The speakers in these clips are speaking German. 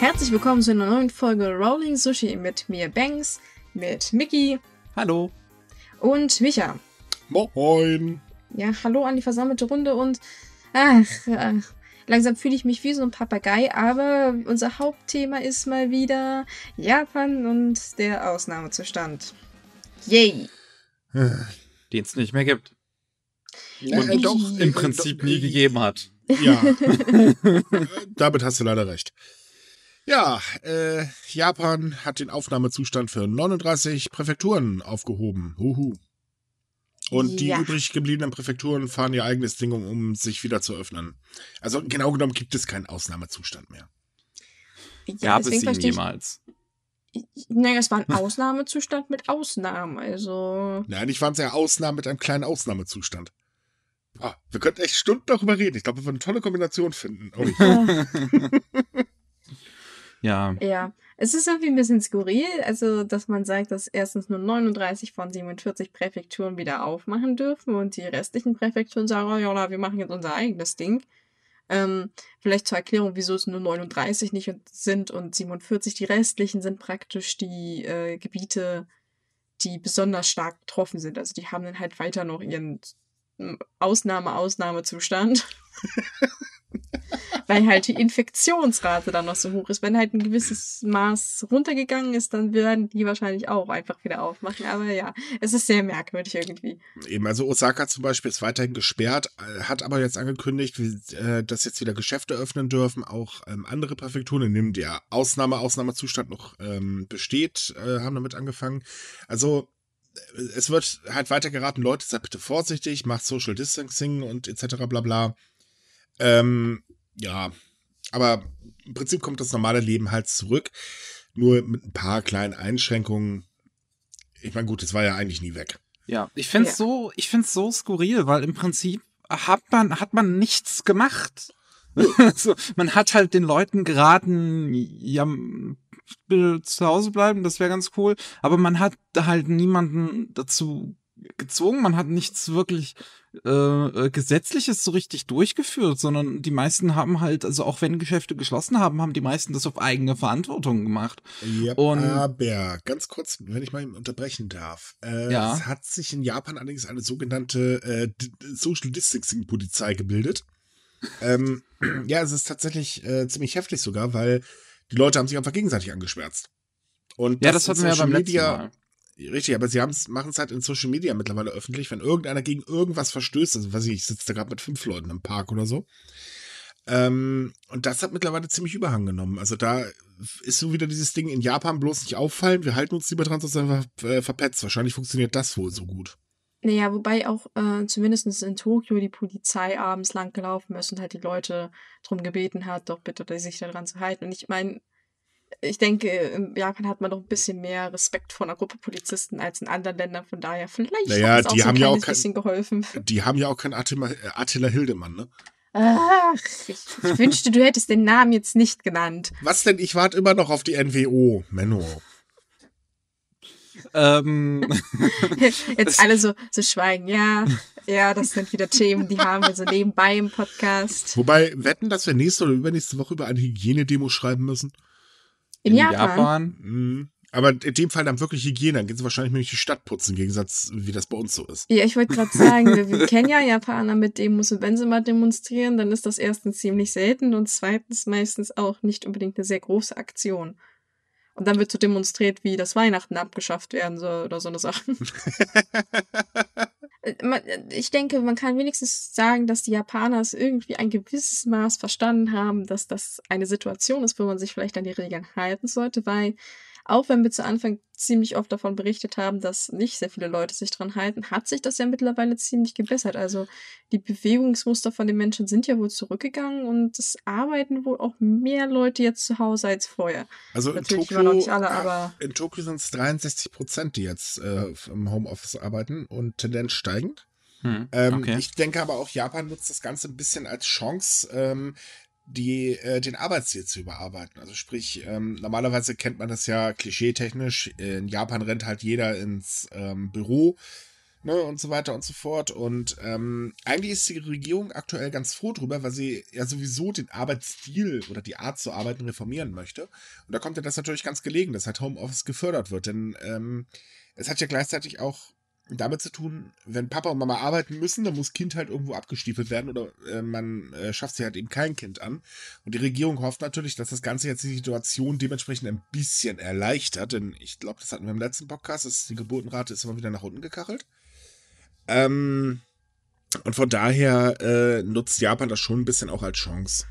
Herzlich willkommen zu einer neuen Folge Rolling Sushi mit mir Banks, mit Mickey. Hallo. Und Micha. Moin. Ja, hallo an die versammelte Runde und ach, ach langsam fühle ich mich wie so ein Papagei, aber unser Hauptthema ist mal wieder Japan und der Ausnahmezustand. Yay. Den es nicht mehr gibt. Und doch im Prinzip nie gegeben hat. Ja. Äh, damit hast du leider recht. Ja, äh, Japan hat den Aufnahmezustand für 39 Präfekturen aufgehoben. Huhu. Und die ja. übrig gebliebenen Präfekturen fahren ihr eigenes Ding um, um sich wieder zu öffnen. Also genau genommen gibt es keinen Ausnahmezustand mehr. Ja, Gab es ihn jemals? Nein, es war ein hm. Ausnahmezustand mit Ausnahmen, also. Nein, ich fand es ja Ausnahmen mit einem kleinen Ausnahmezustand. Ah, wir könnten echt Stunden darüber reden. Ich glaube, wir würden eine tolle Kombination finden. Oh. Ja. Ja. Es ist irgendwie ein bisschen skurril, also dass man sagt, dass erstens nur 39 von 47 Präfekturen wieder aufmachen dürfen und die restlichen Präfekturen sagen, oh ja, wir machen jetzt unser eigenes Ding. Ähm, vielleicht zur Erklärung, wieso es nur 39 nicht sind und 47. Die restlichen sind praktisch die äh, Gebiete, die besonders stark betroffen sind. Also die haben dann halt weiter noch ihren Ausnahme, Ausnahmezustand. Weil halt die Infektionsrate dann noch so hoch ist. Wenn halt ein gewisses Maß runtergegangen ist, dann werden die wahrscheinlich auch einfach wieder aufmachen. Aber ja, es ist sehr merkwürdig irgendwie. Eben, also Osaka zum Beispiel ist weiterhin gesperrt, äh, hat aber jetzt angekündigt, äh, dass jetzt wieder Geschäfte öffnen dürfen. Auch ähm, andere Präfekturen, in denen der Ausnahme, Ausnahmezustand noch ähm, besteht, äh, haben damit angefangen. Also es wird halt weiter geraten, Leute, seid bitte vorsichtig, macht Social Distancing und etc. bla bla. Ähm, ja, aber im Prinzip kommt das normale Leben halt zurück, nur mit ein paar kleinen Einschränkungen. Ich meine, gut, es war ja eigentlich nie weg. Ja, ich finde es ja. so, ich find's so skurril, weil im Prinzip hat man, hat man nichts gemacht. so, man hat halt den Leuten geraten, ja, zu Hause bleiben, das wäre ganz cool. Aber man hat halt niemanden dazu gezwungen, man hat nichts wirklich äh, Gesetzliches so richtig durchgeführt, sondern die meisten haben halt, also auch wenn Geschäfte geschlossen haben, haben die meisten das auf eigene Verantwortung gemacht. Ja, Und, aber ganz kurz, wenn ich mal unterbrechen darf. Äh, ja. Es hat sich in Japan allerdings eine sogenannte äh, Social Distancing-Polizei gebildet. ähm, ja, es ist tatsächlich äh, ziemlich heftig sogar, weil die Leute haben sich einfach gegenseitig angeschwärzt. Und ja, das, das hatten wir ja beim Media, letzten Mal. Richtig, aber sie machen es halt in Social Media mittlerweile öffentlich, wenn irgendeiner gegen irgendwas verstößt. Also, weiß ich, ich sitze da gerade mit fünf Leuten im Park oder so. Ähm, und das hat mittlerweile ziemlich Überhang genommen. Also da ist so wieder dieses Ding in Japan bloß nicht auffallen. Wir halten uns lieber dran, sonst ver äh, verpetzt. Wahrscheinlich funktioniert das wohl so gut. Naja, wobei auch äh, zumindest in Tokio die Polizei abends lang gelaufen ist und halt die Leute drum gebeten hat, doch bitte sich daran zu halten. Und ich meine, ich denke, in Japan hat man doch ein bisschen mehr Respekt vor einer Gruppe Polizisten als in anderen Ländern. Von daher vielleicht naja, hat es auch so ein ja kein, bisschen geholfen. Die haben ja auch keinen Attila, äh, Attila Hildemann, ne? Ach, ich, ich wünschte, du hättest den Namen jetzt nicht genannt. Was denn? Ich warte immer noch auf die NWO, Menno ähm, Jetzt alle so, so schweigen. Ja, ja, das sind wieder Themen, die haben wir so nebenbei im Podcast. Wobei, wetten, dass wir nächste oder übernächste Woche über eine Hygienedemo schreiben müssen? In, In Japan. Japan. Mhm. Aber in dem Fall dann wirklich Hygiene, dann gehen sie wahrscheinlich nämlich die Stadt putzen, im Gegensatz, wie das bei uns so ist. Ja, ich wollte gerade sagen, wir, wir, kennen ja Japaner mit Demos und wenn sie mal demonstrieren, dann ist das erstens ziemlich selten und zweitens meistens auch nicht unbedingt eine sehr große Aktion. Und dann wird so demonstriert, wie das Weihnachten abgeschafft werden soll oder so eine Sache. Äh, äh, ich denke, man kann wenigstens sagen, dass die Japaner es irgendwie ein gewisses Maß verstanden haben, dass das eine Situation ist, wo man sich vielleicht an die Regeln halten sollte, weil auch wenn wir zu Anfang ziemlich oft davon berichtet haben, dass nicht sehr viele Leute sich dran halten, hat sich das ja mittlerweile ziemlich gebessert. Also die Bewegungsmuster von den Menschen sind ja wohl zurückgegangen und es arbeiten wohl auch mehr Leute jetzt zu Hause als vorher. Also Natürlich in Tokio, Tokio sind es 63 Prozent, die jetzt äh, im Homeoffice arbeiten und Tendenz steigend. Hm, ähm, okay. ähm, ich denke aber auch, Japan nutzt das Ganze ein bisschen als Chance. Ähm, die, äh, den Arbeitsstil zu überarbeiten. Also sprich, ähm, normalerweise kennt man das ja klischeetechnisch. In Japan rennt halt jeder ins ähm, Büro ne, und so weiter und so fort. Und ähm, eigentlich ist die Regierung aktuell ganz froh drüber, weil sie ja sowieso den Arbeitsstil oder die Art zu arbeiten reformieren möchte. Und da kommt ja das natürlich ganz gelegen, dass halt Homeoffice gefördert wird. Denn ähm, es hat ja gleichzeitig auch damit zu tun, wenn Papa und Mama arbeiten müssen, dann muss Kind halt irgendwo abgestiefelt werden oder äh, man äh, schafft sich halt eben kein Kind an. Und die Regierung hofft natürlich, dass das Ganze jetzt die Situation dementsprechend ein bisschen erleichtert, denn ich glaube, das hatten wir im letzten Podcast, dass die Geburtenrate ist immer wieder nach unten gekachelt. Ähm, und von daher äh, nutzt Japan das schon ein bisschen auch als Chance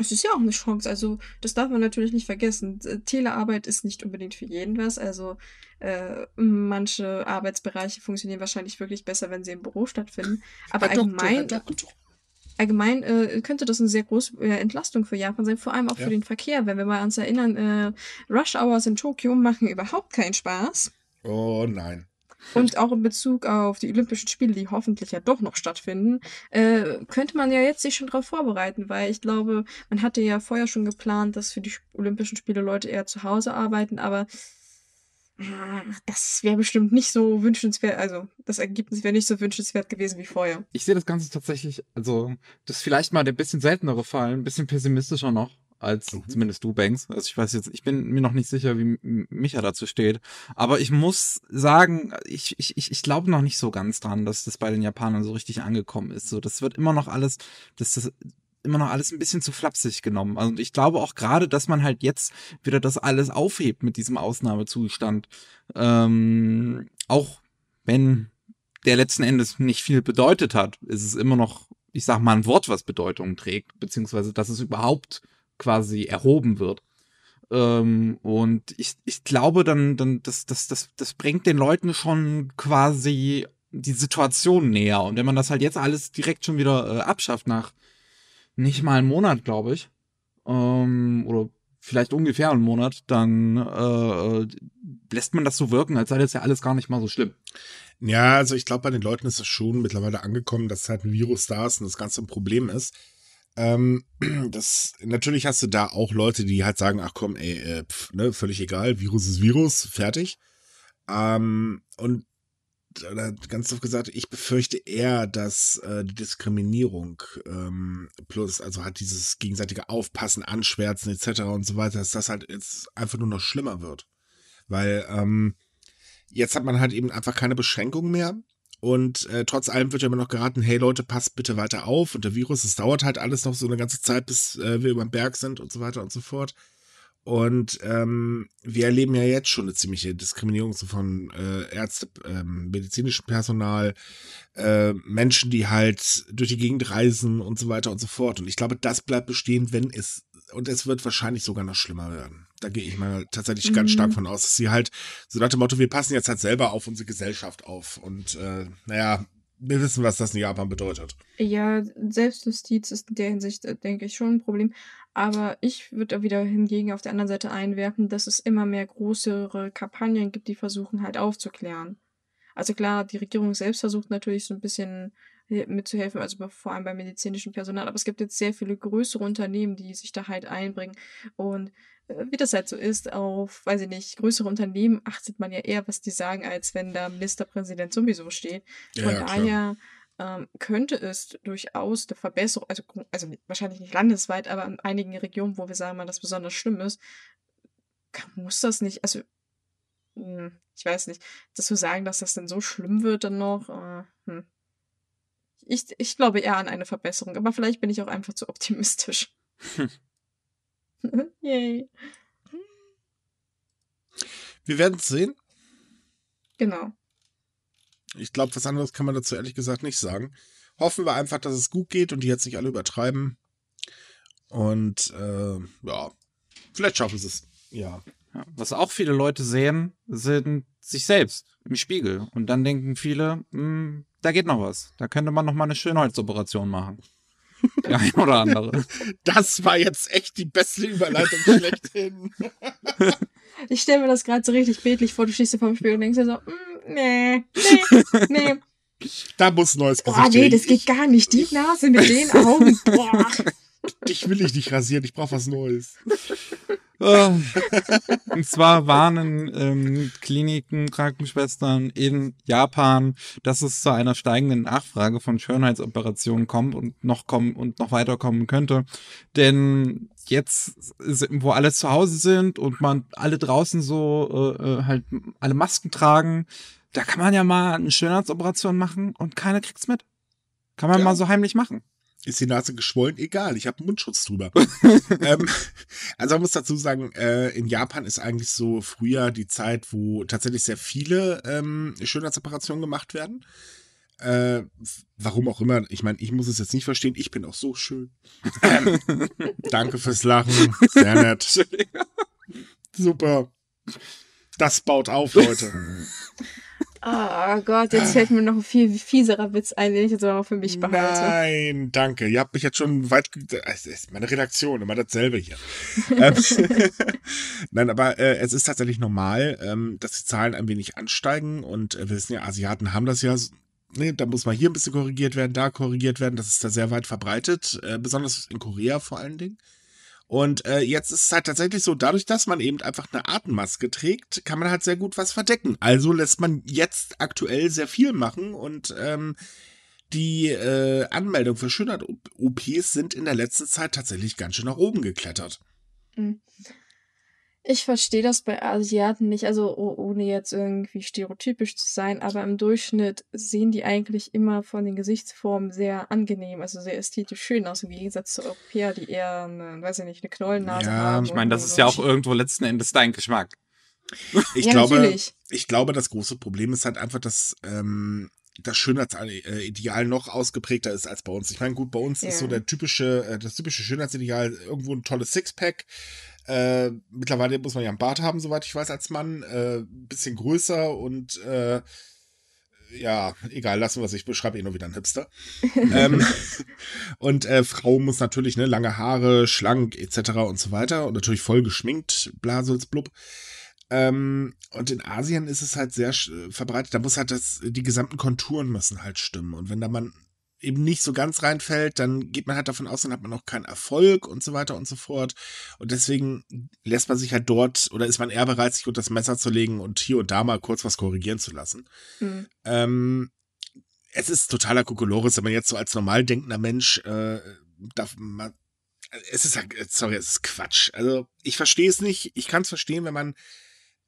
es ist ja auch eine Chance. Also, das darf man natürlich nicht vergessen. Telearbeit ist nicht unbedingt für jeden was. Also, äh, manche Arbeitsbereiche funktionieren wahrscheinlich wirklich besser, wenn sie im Büro stattfinden. Aber allgemein. Allgemein äh, könnte das eine sehr große äh, Entlastung für Japan sein, vor allem auch ja. für den Verkehr. Wenn wir mal uns erinnern, äh, Rush Hours in Tokio machen überhaupt keinen Spaß. Oh nein und auch in Bezug auf die Olympischen Spiele, die hoffentlich ja doch noch stattfinden, äh, könnte man ja jetzt sich schon darauf vorbereiten, weil ich glaube, man hatte ja vorher schon geplant, dass für die Olympischen Spiele Leute eher zu Hause arbeiten, aber ah, das wäre bestimmt nicht so wünschenswert, also das Ergebnis wäre nicht so wünschenswert gewesen wie vorher. Ich sehe das Ganze tatsächlich, also das ist vielleicht mal der bisschen seltenere Fall, ein bisschen pessimistischer noch als mhm. zumindest du, Banks. Also ich weiß jetzt, ich bin mir noch nicht sicher, wie Micha dazu steht. Aber ich muss sagen, ich, ich, ich glaube noch nicht so ganz dran, dass das bei den Japanern so richtig angekommen ist. So, das wird immer noch alles, dass das immer noch alles ein bisschen zu flapsig genommen. also ich glaube auch gerade, dass man halt jetzt wieder das alles aufhebt mit diesem Ausnahmezustand. Ähm, auch wenn der letzten Endes nicht viel bedeutet hat, ist es immer noch, ich sag mal, ein Wort, was Bedeutung trägt, beziehungsweise dass es überhaupt quasi erhoben wird. Ähm, und ich, ich glaube, dann, dann, das, das, das, das bringt den Leuten schon quasi die Situation näher. Und wenn man das halt jetzt alles direkt schon wieder äh, abschafft, nach nicht mal einem Monat, glaube ich, ähm, oder vielleicht ungefähr einen Monat, dann äh, lässt man das so wirken, als sei das ja alles gar nicht mal so schlimm. Ja, also ich glaube, bei den Leuten ist es schon mittlerweile angekommen, dass halt ein Virus da ist und das Ganze ein Problem ist. Ähm, das, natürlich hast du da auch Leute, die halt sagen, ach komm, ey, äh, pf, ne, völlig egal, Virus ist Virus, fertig. Ähm, und ganz oft gesagt, ich befürchte eher, dass äh, die Diskriminierung ähm, plus, also hat dieses gegenseitige Aufpassen, Anschwärzen etc. und so weiter, dass das halt jetzt einfach nur noch schlimmer wird. Weil ähm, jetzt hat man halt eben einfach keine Beschränkungen mehr. Und äh, trotz allem wird ja immer noch geraten, hey Leute, passt bitte weiter auf. Und der Virus, es dauert halt alles noch so eine ganze Zeit, bis äh, wir über den Berg sind und so weiter und so fort. Und ähm, wir erleben ja jetzt schon eine ziemliche Diskriminierung so von äh, Ärzte, ähm, medizinischem Personal, äh, Menschen, die halt durch die Gegend reisen und so weiter und so fort. Und ich glaube, das bleibt bestehen, wenn es und es wird wahrscheinlich sogar noch schlimmer werden. Da gehe ich mal tatsächlich mhm. ganz stark von aus, dass sie halt so nach dem Motto, wir passen jetzt halt selber auf unsere Gesellschaft auf. Und äh, naja, wir wissen, was das in Japan bedeutet. Ja, Selbstjustiz ist in der Hinsicht, äh, denke ich, schon ein Problem. Aber ich würde wieder hingegen auf der anderen Seite einwerfen, dass es immer mehr größere Kampagnen gibt, die versuchen halt aufzuklären. Also klar, die Regierung selbst versucht natürlich so ein bisschen mitzuhelfen, also vor allem beim medizinischen Personal. Aber es gibt jetzt sehr viele größere Unternehmen, die sich da halt einbringen. Und äh, wie das halt so ist, auf, weiß ich nicht, größere Unternehmen achtet man ja eher, was die sagen, als wenn da Ministerpräsident sowieso steht. Von ja, daher ähm, könnte es durchaus eine Verbesserung, also, also wahrscheinlich nicht landesweit, aber in einigen Regionen, wo wir sagen mal, das besonders schlimm ist, muss das nicht, also hm, ich weiß nicht, dass wir sagen, dass das dann so schlimm wird dann noch, äh, hm ich, ich glaube eher an eine Verbesserung, aber vielleicht bin ich auch einfach zu optimistisch. Yay. Wir werden es sehen. Genau. Ich glaube, was anderes kann man dazu ehrlich gesagt nicht sagen. Hoffen wir einfach, dass es gut geht und die jetzt nicht alle übertreiben. Und äh, ja, vielleicht schaffen sie es. ja. Was auch viele Leute sehen, sind sich selbst im Spiegel. Und dann denken viele, hm, da geht noch was. Da könnte man noch mal eine Schönheitsoperation machen. Der ein oder andere. Das war jetzt echt die beste Überleitung schlechthin. Ich stelle mir das gerade so richtig bildlich vor. Du stehst vor dem Spiegel und denkst dir so, hm, nee, nee, nee. Da muss ein neues Gesicht. Ah, nee, das geht gar nicht. Die Nase mit den Augen. Boah. Dich will ich nicht rasieren. Ich brauche was Neues. Ähm, und zwar warnen ähm, Kliniken, Krankenschwestern in Japan, dass es zu einer steigenden Nachfrage von Schönheitsoperationen kommt und noch kommen und noch weiterkommen könnte. Denn jetzt, wo alle zu Hause sind und man alle draußen so äh, äh, halt alle Masken tragen, da kann man ja mal eine Schönheitsoperation machen und keiner kriegt's mit. Kann man ja. mal so heimlich machen ist die Nase geschwollen, egal, ich habe einen Mundschutz drüber. ähm, also man muss dazu sagen, äh, in Japan ist eigentlich so früher die Zeit, wo tatsächlich sehr viele ähm, Schönheitsoperationen gemacht werden. Äh, warum auch immer, ich meine, ich muss es jetzt nicht verstehen, ich bin auch so schön. Ähm, danke fürs Lachen, sehr nett. Super. Das baut auf, Leute. Ah, oh Gott, jetzt fällt mir noch ein viel fieserer Witz ein, den ich jetzt aber auch für mich behalte. Nein, danke. Ihr habt mich jetzt schon weit. Es ist meine Redaktion, immer dasselbe hier. Ähm, Nein, aber äh, es ist tatsächlich normal, ähm, dass die Zahlen ein wenig ansteigen und äh, wir wissen ja, Asiaten haben das ja nee, da muss mal hier ein bisschen korrigiert werden, da korrigiert werden. Das ist da sehr weit verbreitet, äh, besonders in Korea vor allen Dingen. Und äh, jetzt ist es halt tatsächlich so, dadurch, dass man eben einfach eine Atemmaske trägt, kann man halt sehr gut was verdecken. Also lässt man jetzt aktuell sehr viel machen und ähm, die äh, Anmeldung für Schönheit-OPs sind in der letzten Zeit tatsächlich ganz schön nach oben geklettert. Mhm. Ich verstehe das bei Asiaten nicht, also ohne jetzt irgendwie stereotypisch zu sein, aber im Durchschnitt sehen die eigentlich immer von den Gesichtsformen sehr angenehm, also sehr ästhetisch schön aus, im Gegensatz zu Europäer, die eher, eine, weiß ich nicht, eine Knollennase ja, haben. Ich meine, das ist so. ja auch irgendwo letzten Endes dein Geschmack. Ich ja, glaube, natürlich. ich glaube, das große Problem ist halt einfach, dass ähm, das Schönheitsideal äh, noch ausgeprägter ist als bei uns. Ich meine, gut, bei uns ja. ist so der typische, äh, das typische Schönheitsideal irgendwo ein tolles Sixpack, äh, mittlerweile muss man ja einen Bart haben, soweit ich weiß, als Mann. Äh, bisschen größer und äh, ja, egal, lassen wir es. Ich beschreibe eh nur wieder einen Hipster. ähm, und äh, Frau muss natürlich ne, lange Haare, schlank etc. und so weiter und natürlich voll geschminkt, blaselsblub. Ähm, und in Asien ist es halt sehr verbreitet. Da muss halt das, die gesamten Konturen müssen halt stimmen. Und wenn da man eben nicht so ganz reinfällt, dann geht man halt davon aus, dann hat man noch keinen Erfolg und so weiter und so fort. Und deswegen lässt man sich halt dort oder ist man eher bereit, sich unter das Messer zu legen und hier und da mal kurz was korrigieren zu lassen. Mhm. Ähm, es ist totaler Kokolores, wenn man jetzt so als normal denkender Mensch äh, darf man. Es ist halt, sorry, es ist Quatsch. Also ich verstehe es nicht. Ich kann es verstehen, wenn man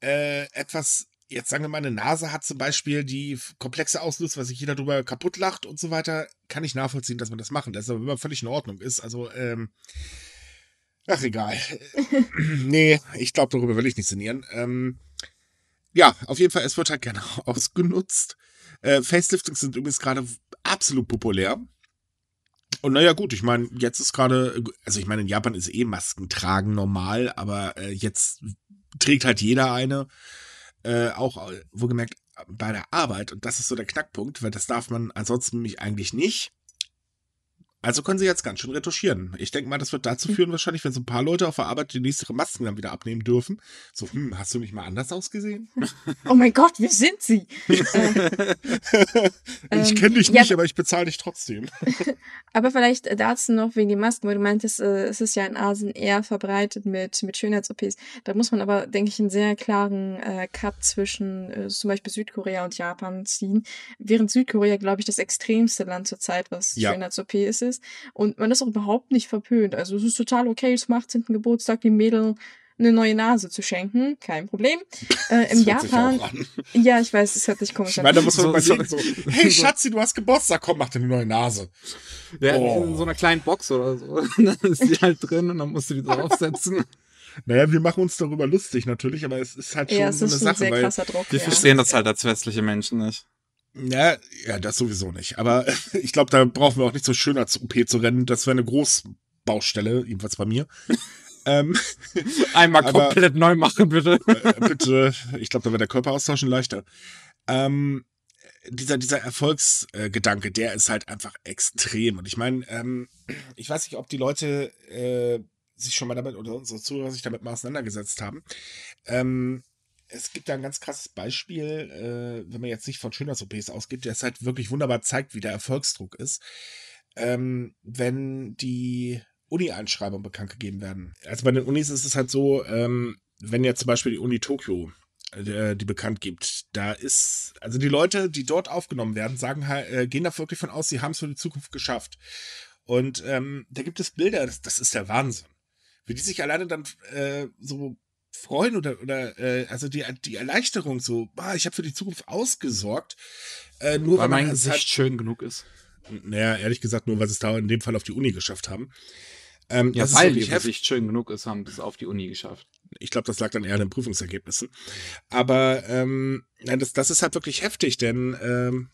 äh, etwas jetzt sagen wir mal, eine Nase hat zum Beispiel die komplexe Auslösung, was sich jeder drüber kaputt lacht und so weiter, kann ich nachvollziehen, dass man das machen lässt, aber wenn man völlig in Ordnung ist, also, ähm, ach egal. nee, ich glaube, darüber will ich nicht sinnieren. Ähm, ja, auf jeden Fall, es wird halt gerne ausgenutzt. Äh, Faceliftings sind übrigens gerade absolut populär. Und naja, gut, ich meine, jetzt ist gerade, also ich meine, in Japan ist eh Masken tragen normal, aber äh, jetzt trägt halt jeder eine. Äh, auch äh, wohlgemerkt bei der Arbeit. Und das ist so der Knackpunkt, weil das darf man ansonsten nämlich eigentlich nicht. Also können sie jetzt ganz schön retuschieren. Ich denke mal, das wird dazu hm. führen, wahrscheinlich, wenn so ein paar Leute auf der Arbeit die nächsten Masken dann wieder abnehmen dürfen. So, hm, hast du mich mal anders ausgesehen? Hm. Oh mein Gott, wer sind sie? Äh, ich kenne ähm, dich nicht, ja, aber ich bezahle dich trotzdem. aber vielleicht dazu noch wegen den Masken, weil du meintest, äh, es ist ja in Asien eher verbreitet mit, mit Schönheits-OPs. Da muss man aber, denke ich, einen sehr klaren äh, Cut zwischen äh, zum Beispiel Südkorea und Japan ziehen. Während Südkorea, glaube ich, das extremste Land zurzeit, was ja. Schönheits-OP ist ist und man ist auch überhaupt nicht verpönt. Also es ist total okay, zum 18. Geburtstag dem Mädel eine neue Nase zu schenken, kein Problem. Äh, Im Japan. Ja, ich weiß, es hört sich komisch an. Ich meine, da muss man so, so, so, hey Schatzi, du hast Geburtstag, komm, mach dir eine neue Nase. Ja, oh. in so einer kleinen Box oder so. dann ist die halt drin und dann musst du die draufsetzen. Naja, wir machen uns darüber lustig natürlich, aber es ist halt schon ja, so eine Sache. Ein weil Druck, wir ja. verstehen das halt als westliche Menschen nicht. Ja, ja, das sowieso nicht. Aber ich glaube, da brauchen wir auch nicht so schön als OP zu rennen. Das wäre eine Großbaustelle, jedenfalls bei mir. ähm, Einmal aber, komplett neu machen, bitte. äh, bitte. Ich glaube, da wäre der Körper austauschen leichter. Ähm, dieser, dieser Erfolgsgedanke, äh, der ist halt einfach extrem. Und ich meine, ähm, ich weiß nicht, ob die Leute äh, sich schon mal damit oder unsere Zuhörer sich damit mal auseinandergesetzt haben. Ähm, es gibt da ein ganz krasses Beispiel, äh, wenn man jetzt nicht von Schönheits-OPs ausgeht, der es halt wirklich wunderbar zeigt, wie der Erfolgsdruck ist. Ähm, wenn die Uni-Einschreibungen bekannt gegeben werden. Also bei den Unis ist es halt so, ähm, wenn jetzt zum Beispiel die Uni Tokio äh, die bekannt gibt, da ist, also die Leute, die dort aufgenommen werden, sagen halt, äh, gehen da wirklich von aus, sie haben es für die Zukunft geschafft. Und ähm, da gibt es Bilder, das, das ist der Wahnsinn wie die sich alleine dann äh, so freuen oder, oder äh, also die, die Erleichterung so, ah, ich habe für die Zukunft ausgesorgt. Äh, nur weil, weil mein Gesicht hat, schön genug ist. Naja, ehrlich gesagt, nur weil sie es da in dem Fall auf die Uni geschafft haben. Ähm, ja, also weil die Gesicht schön genug ist, haben sie es auf die Uni geschafft. Ich glaube, das lag dann eher an den Prüfungsergebnissen. Aber ähm, nein, das, das ist halt wirklich heftig, denn ähm,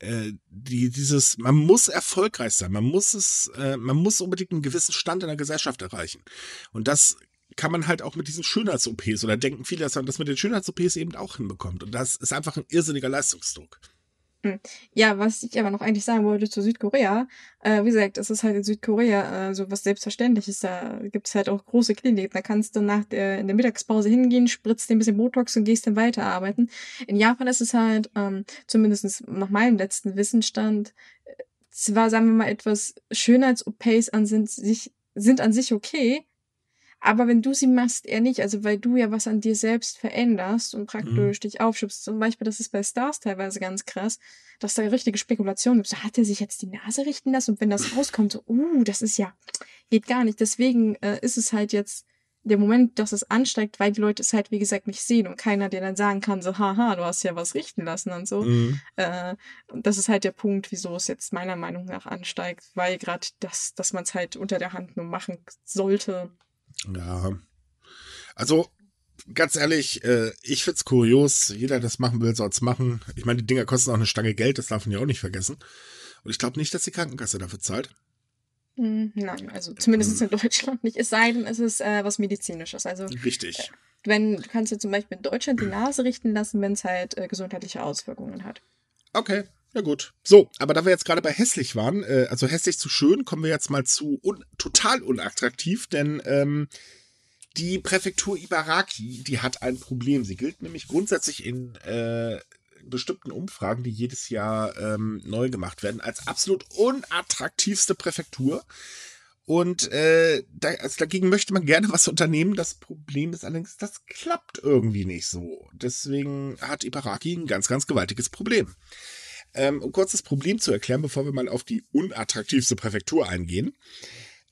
äh, die, dieses, man muss erfolgreich sein, man muss es, äh, man muss unbedingt einen gewissen Stand in der Gesellschaft erreichen. Und das kann man halt auch mit diesen Schönheits-OPs oder denken viele, dass man das mit den Schönheits-OPs eben auch hinbekommt. Und das ist einfach ein irrsinniger Leistungsdruck. Hm. Ja, was ich aber noch eigentlich sagen wollte zu Südkorea, äh, wie gesagt, es ist halt in Südkorea äh, so was Selbstverständliches. Da gibt es halt auch große Kliniken. Da kannst du nach der, in der Mittagspause hingehen, spritzt dir ein bisschen Botox und gehst dann weiterarbeiten. In Japan ist es halt, ähm, zumindest nach meinem letzten Wissenstand, äh, zwar, sagen wir mal, etwas Schönheits-OPs an sind sich sind an sich okay, aber wenn du sie machst, eher nicht. Also weil du ja was an dir selbst veränderst und praktisch mhm. dich aufschubst. Zum Beispiel, das ist bei Stars teilweise ganz krass, dass da richtige Spekulationen gibt. So, hat er sich jetzt die Nase richten lassen? Und wenn das rauskommt, so, uh, das ist ja, geht gar nicht. Deswegen äh, ist es halt jetzt der Moment, dass es ansteigt, weil die Leute es halt, wie gesagt, nicht sehen und keiner dir dann sagen kann, so, haha, du hast ja was richten lassen und so. Mhm. Äh, und das ist halt der Punkt, wieso es jetzt meiner Meinung nach ansteigt, weil gerade das, dass man es halt unter der Hand nur machen sollte, ja. Also, ganz ehrlich, äh, ich find's kurios. Jeder, der das machen will, soll's machen. Ich meine, die Dinger kosten auch eine Stange Geld, das darf man ja auch nicht vergessen. Und ich glaube nicht, dass die Krankenkasse dafür zahlt. Hm, nein, also zumindest ähm. in Deutschland nicht. Es sei denn, es ist äh, was Medizinisches. Also, Richtig. Äh, wenn, du kannst dir zum Beispiel in Deutschland die Nase richten lassen, wenn es halt äh, gesundheitliche Auswirkungen hat. Okay, ja gut. So, aber da wir jetzt gerade bei hässlich waren, äh, also hässlich zu schön, kommen wir jetzt mal zu un total unattraktiv, denn ähm, die Präfektur Ibaraki, die hat ein Problem. Sie gilt nämlich grundsätzlich in äh, bestimmten Umfragen, die jedes Jahr ähm, neu gemacht werden, als absolut unattraktivste Präfektur. Und äh, da, also dagegen möchte man gerne was unternehmen. Das Problem ist allerdings, das klappt irgendwie nicht so. Deswegen hat Ibaraki ein ganz, ganz gewaltiges Problem ähm, um kurz das Problem zu erklären, bevor wir mal auf die unattraktivste Präfektur eingehen.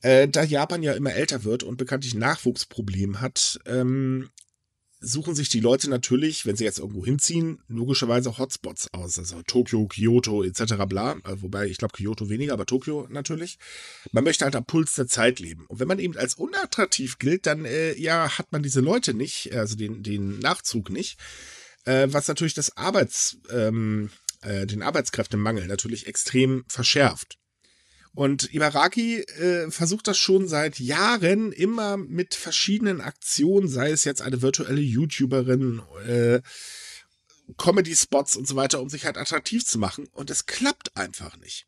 Äh, da Japan ja immer älter wird und bekanntlich ein Nachwuchsproblem hat, ähm, suchen sich die Leute natürlich, wenn sie jetzt irgendwo hinziehen, logischerweise Hotspots aus, also Tokio, Kyoto etc. bla, äh, wobei ich glaube Kyoto weniger, aber Tokio natürlich. Man möchte halt am Puls der Zeit leben. Und wenn man eben als unattraktiv gilt, dann äh, ja hat man diese Leute nicht, also den, den Nachzug nicht, äh, was natürlich das Arbeits... Ähm, äh, den Arbeitskräftemangel natürlich extrem verschärft. Und Ibaraki äh, versucht das schon seit Jahren immer mit verschiedenen Aktionen, sei es jetzt eine virtuelle YouTuberin, äh, Comedy-Spots und so weiter, um sich halt attraktiv zu machen. Und es klappt einfach nicht.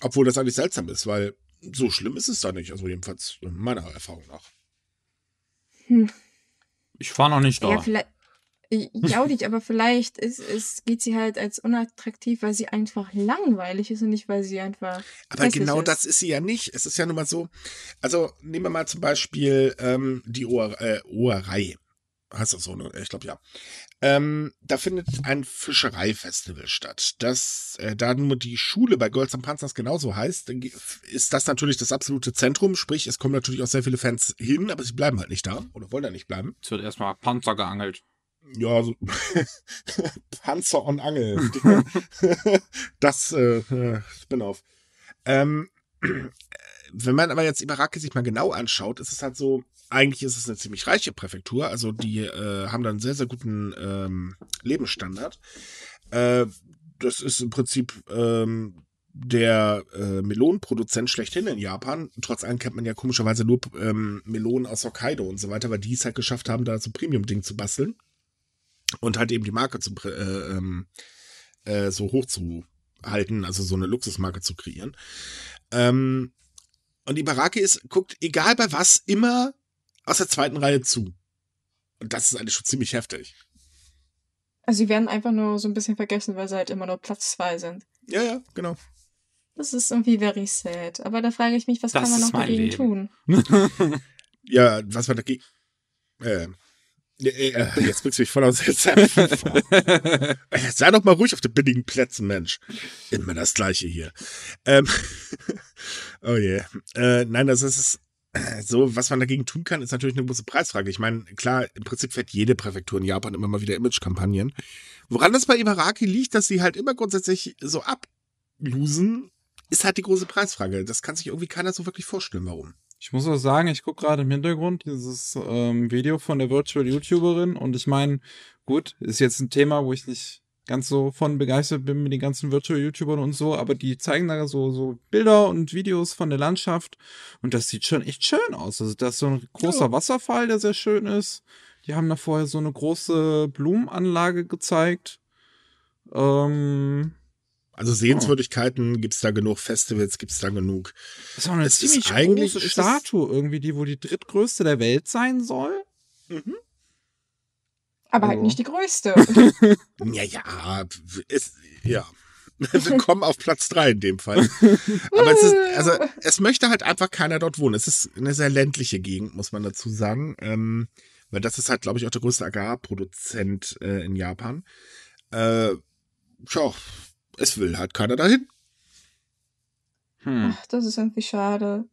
Obwohl das eigentlich seltsam ist, weil so schlimm ist es da nicht. Also jedenfalls meiner Erfahrung nach. Hm. Ich fahre noch nicht da. Ja, vielleicht, auch nicht, aber vielleicht ist, ist, geht sie halt als unattraktiv, weil sie einfach langweilig ist und nicht, weil sie einfach. Aber genau ist. das ist sie ja nicht. Es ist ja nun mal so. Also nehmen wir mal zum Beispiel ähm, die Ohr, äh, Heißt das so? Ne? Ich glaube ja. Ähm, da findet ein Fischereifestival statt. Das, äh, da nur die Schule bei Girls and Panzers genauso heißt, ist das natürlich das absolute Zentrum. Sprich, es kommen natürlich auch sehr viele Fans hin, aber sie bleiben halt nicht da oder wollen da nicht bleiben. Es wird erstmal Panzer geangelt ja, so Panzer und Angel. das, äh, bin auf. Ähm, äh, wenn man aber jetzt Ibaraki sich mal genau anschaut, ist es halt so, eigentlich ist es eine ziemlich reiche Präfektur, also die äh, haben da einen sehr, sehr guten ähm, Lebensstandard. Äh, das ist im Prinzip ähm, der äh, Melonenproduzent schlechthin in Japan. Trotz allem kennt man ja komischerweise nur ähm, Melonen aus Hokkaido und so weiter, weil die es halt geschafft haben, da so ein Premium-Ding zu basteln und halt eben die Marke zu, äh, ähm, äh, so hoch zu halten, also so eine Luxusmarke zu kreieren. Ähm, und Ibaraki ist, guckt, egal bei was, immer aus der zweiten Reihe zu. Und das ist eigentlich schon ziemlich heftig. Also sie werden einfach nur so ein bisschen vergessen, weil sie halt immer nur Platz zwei sind. Ja, ja, genau. Das ist irgendwie very sad. Aber da frage ich mich, was das kann man noch dagegen Leben. tun? ja, was man dagegen. Äh, äh, jetzt bringst du mich voll aus der Zeit. Sei doch mal ruhig auf den billigen Plätzen, Mensch. Immer das Gleiche hier. Ähm, oh je. Yeah. Äh, nein, das ist so, was man dagegen tun kann, ist natürlich eine große Preisfrage. Ich meine, klar, im Prinzip fährt jede Präfektur in Japan immer mal wieder Image-Kampagnen. Woran das bei Ibaraki liegt, dass sie halt immer grundsätzlich so ablosen, ist halt die große Preisfrage. Das kann sich irgendwie keiner so wirklich vorstellen, warum. Ich muss auch sagen, ich gucke gerade im Hintergrund dieses ähm, Video von der Virtual YouTuberin und ich meine, gut, ist jetzt ein Thema, wo ich nicht ganz so von begeistert bin mit den ganzen Virtual YouTubern und so, aber die zeigen da so, so Bilder und Videos von der Landschaft und das sieht schon echt schön aus. Also da ist so ein großer ja. Wasserfall, der sehr schön ist. Die haben da vorher so eine große Blumenanlage gezeigt. Ähm, also Sehenswürdigkeiten oh. Hm. gibt es da genug, Festivals gibt es da genug. Das ist auch eine es ziemlich ist eigentlich, große Statue irgendwie, die wohl die drittgrößte der Welt sein soll. Mhm. Aber oh. halt also nicht die größte. ja, ja, ist, ja. Wir kommen auf Platz drei in dem Fall. Aber es ist, also, es möchte halt einfach keiner dort wohnen. Es ist eine sehr ländliche Gegend, muss man dazu sagen. Ähm, weil das ist halt, glaube ich, auch der größte Agrarproduzent äh, in Japan. Äh, tja, es will halt keiner dahin. Hm. Ach, das ist irgendwie schade.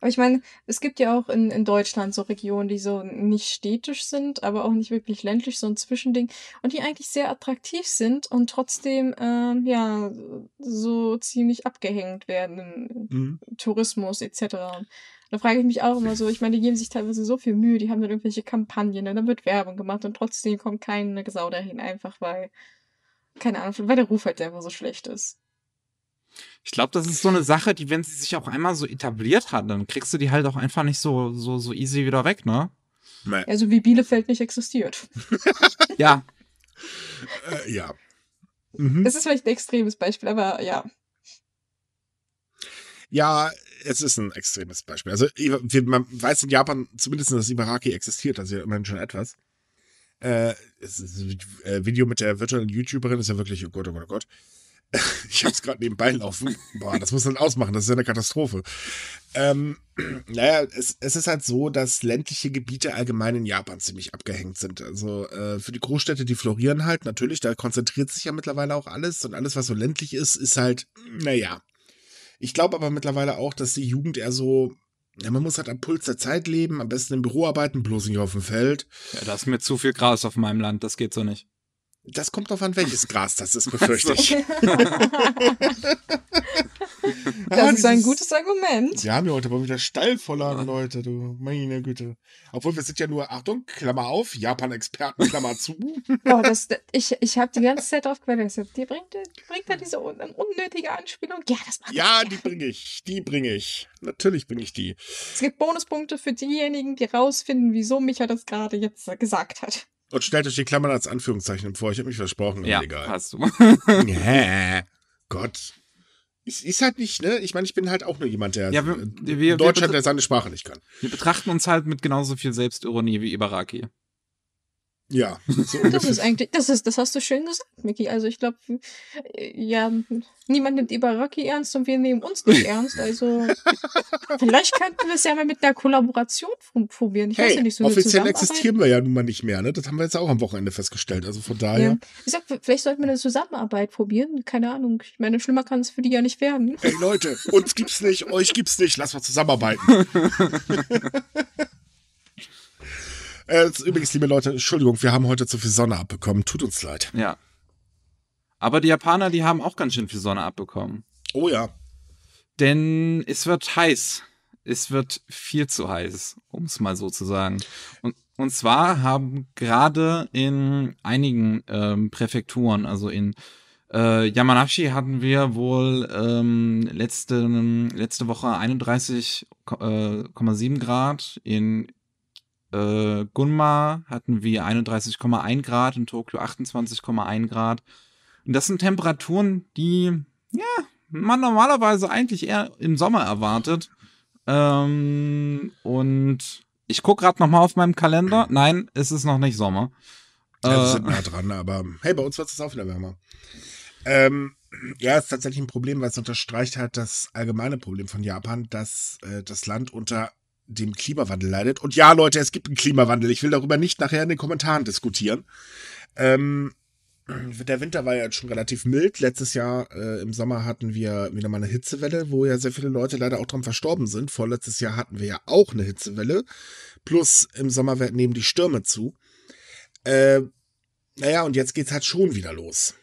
Aber ich meine, es gibt ja auch in, in Deutschland so Regionen, die so nicht städtisch sind, aber auch nicht wirklich ländlich, so ein Zwischending und die eigentlich sehr attraktiv sind und trotzdem, ähm, ja, so ziemlich abgehängt werden im mhm. Tourismus etc. Da frage ich mich auch immer so, ich meine, die geben sich teilweise so viel Mühe, die haben dann irgendwelche Kampagnen, ne, dann wird Werbung gemacht und trotzdem kommt keine Sau dahin, einfach weil keine Ahnung, weil der Ruf halt einfach so schlecht ist. Ich glaube, das ist so eine Sache, die, wenn sie sich auch einmal so etabliert hat, dann kriegst du die halt auch einfach nicht so, so, so easy wieder weg, ne? Nee. Also wie Bielefeld nicht existiert. ja. äh, ja. Mhm. Es ist vielleicht ein extremes Beispiel, aber ja. Ja, es ist ein extremes Beispiel. Also man weiß in Japan zumindest, dass Ibaraki existiert, also immerhin schon etwas. Äh, äh, Video mit der virtuellen YouTuberin ist ja wirklich, oh Gott, oh Gott, oh Gott. Ich habe es gerade nebenbei laufen. Boah, das muss man ausmachen, das ist ja eine Katastrophe. Ähm, naja, es, es ist halt so, dass ländliche Gebiete allgemein in Japan ziemlich abgehängt sind. Also äh, für die Großstädte, die florieren halt natürlich, da konzentriert sich ja mittlerweile auch alles und alles, was so ländlich ist, ist halt, naja. Ich glaube aber mittlerweile auch, dass die Jugend eher so ja, man muss halt am Puls der Zeit leben, am besten im Büro arbeiten, bloß nicht auf dem Feld. Ja, da ist mir zu viel Gras auf meinem Land, das geht so nicht. Das kommt drauf an, welches Gras das ist, befürchte ich. das ist ein gutes Argument. Wir haben ja heute mal wieder Stall voller Leute, du meine Güte. Obwohl wir sind ja nur, Achtung, Klammer auf, Japan-Experten, Klammer zu. oh, das, ich ich habe die ganze Zeit drauf gewartet. Also, die bringt, bringt da diese un, unnötige Anspielung. Ja, das macht Ja, die bringe ich. Die bringe ich. Natürlich bringe ich die. Es gibt Bonuspunkte für diejenigen, die rausfinden, wieso Micha das gerade jetzt gesagt hat. Und stellt euch die Klammern als Anführungszeichen vor. Ich habe mich versprochen. Ja, egal. passt. du. Hä? Gott. Ist, ist halt nicht, ne? Ich meine, ich bin halt auch nur jemand, der ja, wir, wir, Deutschland, wir der seine Sprache nicht kann. Wir betrachten uns halt mit genauso viel Selbstironie wie Ibaraki. Ja. So das ist eigentlich, das ist, das hast du schön gesagt, Mickey. Also ich glaube, äh, ja, niemand nimmt über Rocky ernst und wir nehmen uns nicht ernst. Also vielleicht könnten wir es ja mal mit einer Kollaboration probieren. Ich hey, weiß ja nicht so Offiziell existieren wir ja nun mal nicht mehr, ne? Das haben wir jetzt auch am Wochenende festgestellt. Also von daher. Ja. Ich sag, vielleicht sollten wir eine Zusammenarbeit probieren. Keine Ahnung. Ich meine, schlimmer kann es für die ja nicht werden. Hey Leute, uns gibt's nicht, euch gibt's nicht. Lass mal zusammenarbeiten. Äh, übrigens, liebe Leute, Entschuldigung, wir haben heute zu viel Sonne abbekommen. Tut uns leid. Ja. Aber die Japaner, die haben auch ganz schön viel Sonne abbekommen. Oh ja. Denn es wird heiß. Es wird viel zu heiß, um es mal so zu sagen. Und, und zwar haben gerade in einigen ähm, Präfekturen, also in äh, Yamanashi hatten wir wohl ähm, letzte, letzte Woche 31,7 äh, Grad, in äh, Gunma hatten wir 31,1 Grad, in Tokio 28,1 Grad. Und das sind Temperaturen, die ja, man normalerweise eigentlich eher im Sommer erwartet. Ähm, und ich gucke gerade nochmal auf meinem Kalender. Nein, es ist noch nicht Sommer. Ja, wir äh, sind nah dran, aber hey, bei uns wird es auch wieder wärmer. Ähm, ja, ist tatsächlich ein Problem, weil es unterstreicht halt das allgemeine Problem von Japan, dass äh, das Land unter dem Klimawandel leidet. Und ja, Leute, es gibt einen Klimawandel. Ich will darüber nicht nachher in den Kommentaren diskutieren. Ähm, der Winter war ja jetzt schon relativ mild. Letztes Jahr äh, im Sommer hatten wir wieder mal eine Hitzewelle, wo ja sehr viele Leute leider auch dran verstorben sind. Vorletztes Jahr hatten wir ja auch eine Hitzewelle. Plus im Sommer nehmen die Stürme zu. Äh, naja, und jetzt geht's halt schon wieder los.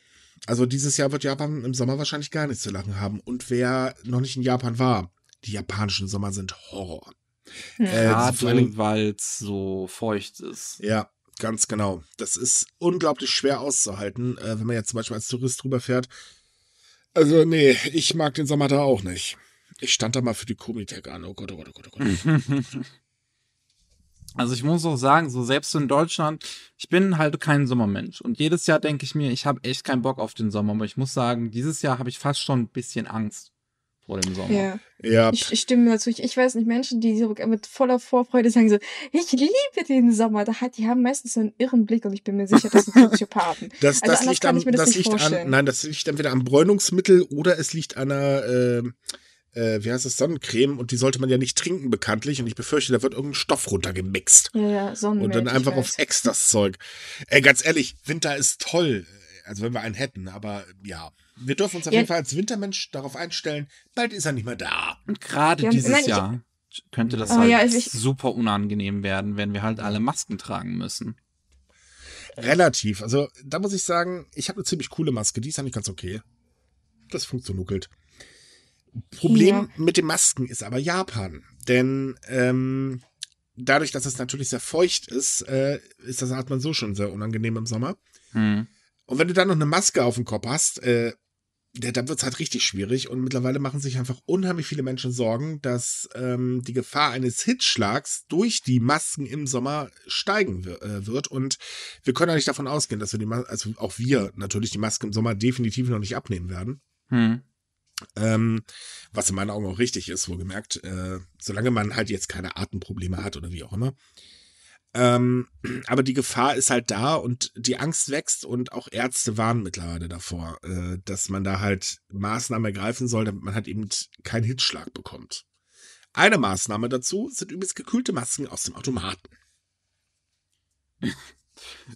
Also dieses Jahr wird Japan im Sommer wahrscheinlich gar nichts zu lachen haben. Und wer noch nicht in Japan war, die japanischen Sommer sind Horror. Gerade hm. äh, weil es so feucht ist. Ja, ganz genau. Das ist unglaublich schwer auszuhalten, äh, wenn man jetzt zum Beispiel als Tourist drüber fährt. Also, nee, ich mag den Sommer da auch nicht. Ich stand da mal für die Komitec an. Oh Gott, oh Gott, oh Gott, oh Gott. Also ich muss auch sagen, so selbst in Deutschland, ich bin halt kein Sommermensch. Und jedes Jahr denke ich mir, ich habe echt keinen Bock auf den Sommer. Aber ich muss sagen, dieses Jahr habe ich fast schon ein bisschen Angst vor dem Sommer. Ja, ja. Ich, ich stimme natürlich. Ich weiß nicht, Menschen, die so mit voller Vorfreude sagen so, ich liebe den Sommer, da hat, die haben meistens so einen irren Blick und ich bin mir sicher, das sind Psychopathen. Also das, das also liegt, am, das das liegt an, nein, das liegt entweder am Bräunungsmittel oder es liegt an einer, äh, äh, wie heißt das, Sonnencreme und die sollte man ja nicht trinken bekanntlich und ich befürchte, da wird irgendein Stoff runtergemixt. Ja, ja Und dann einfach auf Ex das Zeug. Ey, ganz ehrlich, Winter ist toll. Also wenn wir einen hätten, aber ja wir dürfen uns auf ja. jeden Fall als Wintermensch darauf einstellen, bald ist er nicht mehr da. Und gerade ja, dieses ich Jahr könnte das oh halt ja, also ich, super unangenehm werden, wenn wir halt alle Masken tragen müssen. Relativ. Also da muss ich sagen, ich habe eine ziemlich coole Maske, die ist eigentlich ganz okay. Das funktioniert. Problem mit den Masken ist aber Japan. Denn ähm, dadurch, dass es natürlich sehr feucht ist, äh, ist das man so schon sehr unangenehm im Sommer. Hm. Und wenn du dann noch eine Maske auf dem Kopf hast, äh, ja, da wird es halt richtig schwierig und mittlerweile machen sich einfach unheimlich viele Menschen Sorgen, dass ähm, die Gefahr eines Hitzschlags durch die Masken im Sommer steigen äh, wird und wir können ja nicht davon ausgehen, dass wir die, Maske, also auch wir natürlich die Maske im Sommer definitiv noch nicht abnehmen werden. Hm. Ähm, was in meinen Augen auch richtig ist, wohlgemerkt, äh, solange man halt jetzt keine Atemprobleme hat oder wie auch immer. Ähm, aber die Gefahr ist halt da und die Angst wächst und auch Ärzte warnen mittlerweile davor, äh, dass man da halt Maßnahmen ergreifen soll, damit man halt eben keinen Hitzschlag bekommt. Eine Maßnahme dazu sind übrigens gekühlte Masken aus dem Automaten.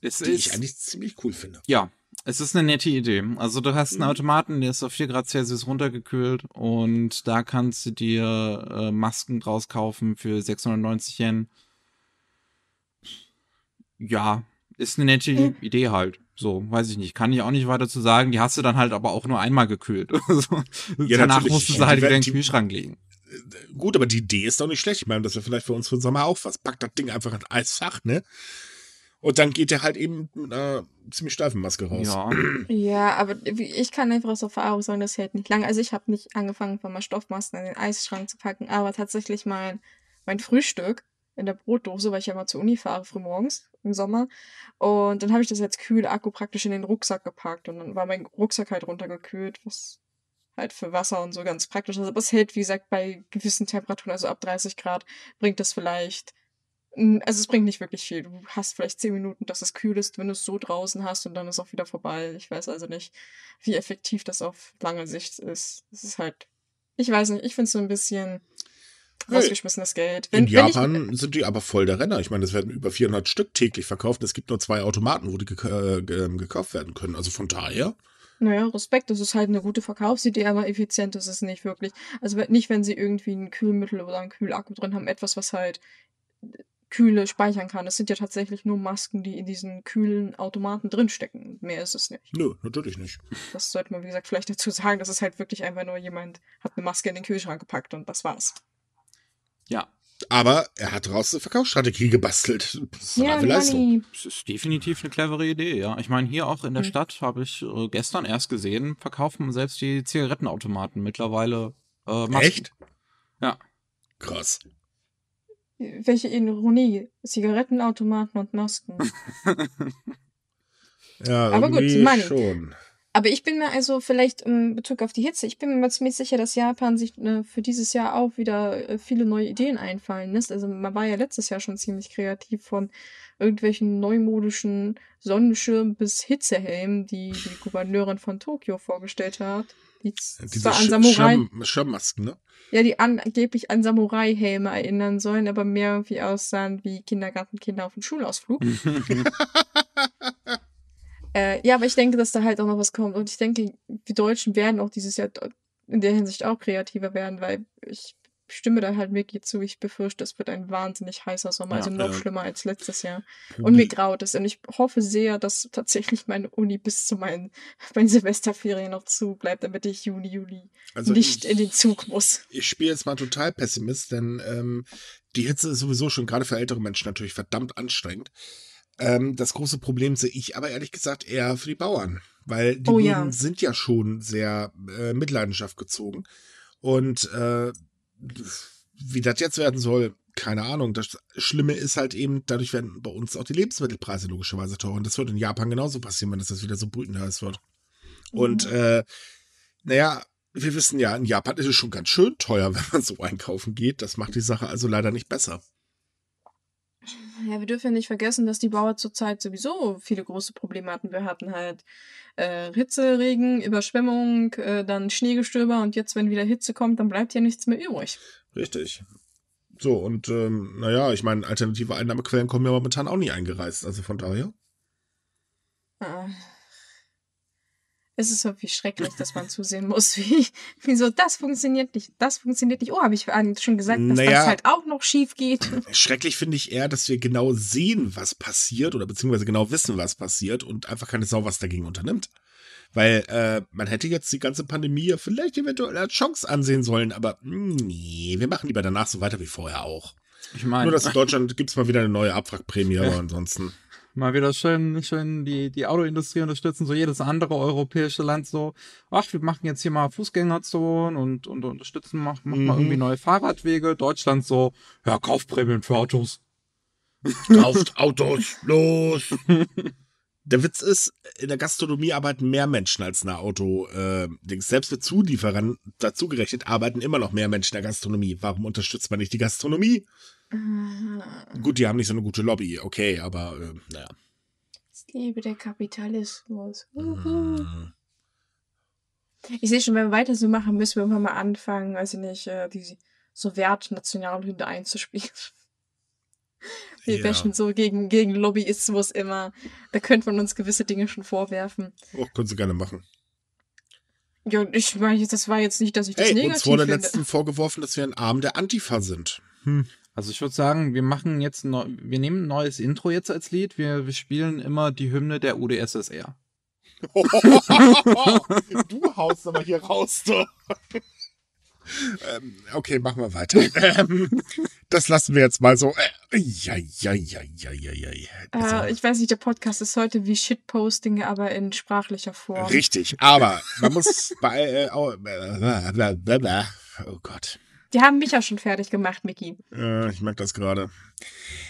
Es die ist, ich eigentlich ziemlich cool finde. Ja, es ist eine nette Idee. Also du hast einen mhm. Automaten, der ist auf 4 Grad Celsius runtergekühlt und da kannst du dir äh, Masken draus kaufen für 690 Yen ja, ist eine nette mhm. Idee halt. So, weiß ich nicht. Kann ich auch nicht weiter zu sagen. Die hast du dann halt aber auch nur einmal gekühlt. ja, Danach natürlich. musst du sie halt wieder in den Kühlschrank legen. Äh, gut, aber die Idee ist doch nicht schlecht. Ich meine, das wäre vielleicht für uns für den Sommer auch was. Packt das Ding einfach in Eisfach, ne? Und dann geht der halt eben mit einer ziemlich steifen Maske raus. Ja. ja, aber ich kann einfach aus Erfahrung sagen, das hält nicht lange. Also ich habe nicht angefangen, von mal Stoffmasken in den Eisschrank zu packen, aber tatsächlich mein, mein Frühstück in der Brotdose, weil ich ja immer zur Uni fahre, früh morgens im Sommer. Und dann habe ich das jetzt als Akku praktisch in den Rucksack gepackt und dann war mein Rucksack halt runtergekühlt, was halt für Wasser und so ganz praktisch ist. Aber es hält, wie gesagt, bei gewissen Temperaturen, also ab 30 Grad, bringt das vielleicht also es bringt nicht wirklich viel. Du hast vielleicht zehn Minuten, dass es kühl ist, wenn du es so draußen hast und dann ist auch wieder vorbei. Ich weiß also nicht, wie effektiv das auf lange Sicht ist. Es ist halt, ich weiß nicht, ich finde es so ein bisschen rausgeschmissenes Geld. Wenn, in Japan ich, sind die aber voll der Renner. Ich meine, es werden über 400 Stück täglich verkauft. Es gibt nur zwei Automaten, wo die gek äh, ähm, gekauft werden können. Also von daher. Naja, Respekt, das ist halt eine gute Verkaufsidee, aber effizient ist es nicht wirklich. Also nicht, wenn sie irgendwie ein Kühlmittel oder einen Kühlakku drin haben, etwas, was halt äh, Kühle speichern kann. Das sind ja tatsächlich nur Masken, die in diesen kühlen Automaten drinstecken. Mehr ist es nicht. Nö, natürlich nicht. Das sollte man, wie gesagt, vielleicht dazu sagen, dass es halt wirklich einfach nur jemand hat eine Maske in den Kühlschrank gepackt und das war's. Ja. Aber er hat daraus eine Verkaufsstrategie gebastelt. Das ja, Leistung. Das ist definitiv eine clevere Idee, ja. Ich meine, hier auch in der hm. Stadt habe ich äh, gestern erst gesehen, verkaufen selbst die Zigarettenautomaten mittlerweile äh, Masken. Echt? Ja. Krass. Welche Ironie. Zigarettenautomaten und Masken. ja, Aber gut, Money. schon. Aber ich bin mir also vielleicht in Bezug auf die Hitze, ich bin mir ziemlich sicher, dass Japan sich ne, für dieses Jahr auch wieder äh, viele neue Ideen einfallen lässt. Also man war ja letztes Jahr schon ziemlich kreativ von irgendwelchen neumodischen Sonnenschirmen bis Hitzehelmen, die die Gouverneurin von Tokio vorgestellt hat. Die äh, Diese an Samurai. Schirmmasken, ne? Ja, die angeblich an Samurai-Helme erinnern sollen, aber mehr irgendwie aussahen wie Kindergartenkinder auf dem Schulausflug. Äh, ja, aber ich denke, dass da halt auch noch was kommt. Und ich denke, die Deutschen werden auch dieses Jahr in der Hinsicht auch kreativer werden, weil ich stimme da halt wirklich zu. Ich befürchte, es wird ein wahnsinnig heißer Sommer, ja, also noch äh, schlimmer als letztes Jahr. Und mir graut es. Und ich hoffe sehr, dass tatsächlich meine Uni bis zu meinen, meinen Semesterferien noch zu bleibt, damit ich Juni, Juli also nicht ich, in den Zug muss. Ich spiele jetzt mal total Pessimist, denn ähm, die Hitze ist sowieso schon gerade für ältere Menschen natürlich verdammt anstrengend. Ähm, das große Problem sehe ich aber ehrlich gesagt eher für die Bauern, weil die oh, ja. sind ja schon sehr äh, mit Leidenschaft gezogen. Und äh, wie das jetzt werden soll, keine Ahnung. Das Schlimme ist halt eben, dadurch werden bei uns auch die Lebensmittelpreise logischerweise teurer. Und das wird in Japan genauso passieren, wenn das jetzt wieder so brütend heiß wird. Mhm. Und äh, naja, wir wissen ja, in Japan ist es schon ganz schön teuer, wenn man so einkaufen geht. Das macht die Sache also leider nicht besser. Ja, wir dürfen ja nicht vergessen, dass die Bauer zurzeit sowieso viele große Probleme hatten. Wir hatten halt äh, Hitze, Regen, Überschwemmung, äh, dann Schneegestöber und jetzt, wenn wieder Hitze kommt, dann bleibt ja nichts mehr übrig. Richtig. So, und ähm, naja, ich meine, alternative Einnahmequellen kommen ja momentan auch nie eingereist. Also von daher. Ah es ist irgendwie schrecklich, dass man zusehen muss, wie, wie so, das funktioniert nicht, das funktioniert nicht. Oh, habe ich schon gesagt, dass naja, das halt auch noch schief geht. Schrecklich finde ich eher, dass wir genau sehen, was passiert oder beziehungsweise genau wissen, was passiert und einfach keine Sau was dagegen unternimmt. Weil äh, man hätte jetzt die ganze Pandemie ja vielleicht eventuell als Chance ansehen sollen, aber mh, mm, nee, wir machen lieber danach so weiter wie vorher auch. Ich meine. Nur, dass in Deutschland gibt es mal wieder eine neue Abwrackprämie, aber ansonsten. Mal wieder schön, schön die, die Autoindustrie unterstützen, so jedes andere europäische Land so, ach, wir machen jetzt hier mal Fußgängerzonen und, und unterstützen, machen mach mhm. mal irgendwie mhm. neue Fahrradwege. Deutschland so, ja, Kaufprämien für Autos. Kauft Autos, los! Der Witz ist, in der Gastronomie arbeiten mehr Menschen als in der Auto. Äh, selbst mit Zulieferern dazugerechnet arbeiten immer noch mehr Menschen in der Gastronomie. Warum unterstützt man nicht die Gastronomie? Mhm. Gut, die haben nicht so eine gute Lobby, okay, aber äh, naja. Es lebe der Kapitalismus. Uhu. Mhm. Ich sehe schon, wenn wir weiter so machen, müssen wir irgendwann mal anfangen, weiß ich nicht, äh, die Wertnationalhünde einzuspielen. Wir ja. bashen so gegen, gegen Lobbyismus immer. Da könnte man uns gewisse Dinge schon vorwerfen. Oh, können Sie gerne machen. Ja, ich meine, das war jetzt nicht, dass ich das hey, negativ uns wurde finde. letzten vorgeworfen, dass wir ein Arm der Antifa sind. Hm. Also ich würde sagen, wir machen jetzt, ne wir nehmen ein neues Intro jetzt als Lied. Wir, wir spielen immer die Hymne der UdSSR. du haust aber hier raus, du. ähm, okay, machen wir weiter. Ähm, das lassen wir jetzt mal so. Äh, ja, ja, ja, ja, ja, ja. Äh, ich weiß nicht, der Podcast ist heute wie Shitposting, aber in sprachlicher Form. Richtig, aber man muss bei. Äh, oh, oh Gott. Die haben mich ja schon fertig gemacht, Mickey. Äh, ich merke das gerade.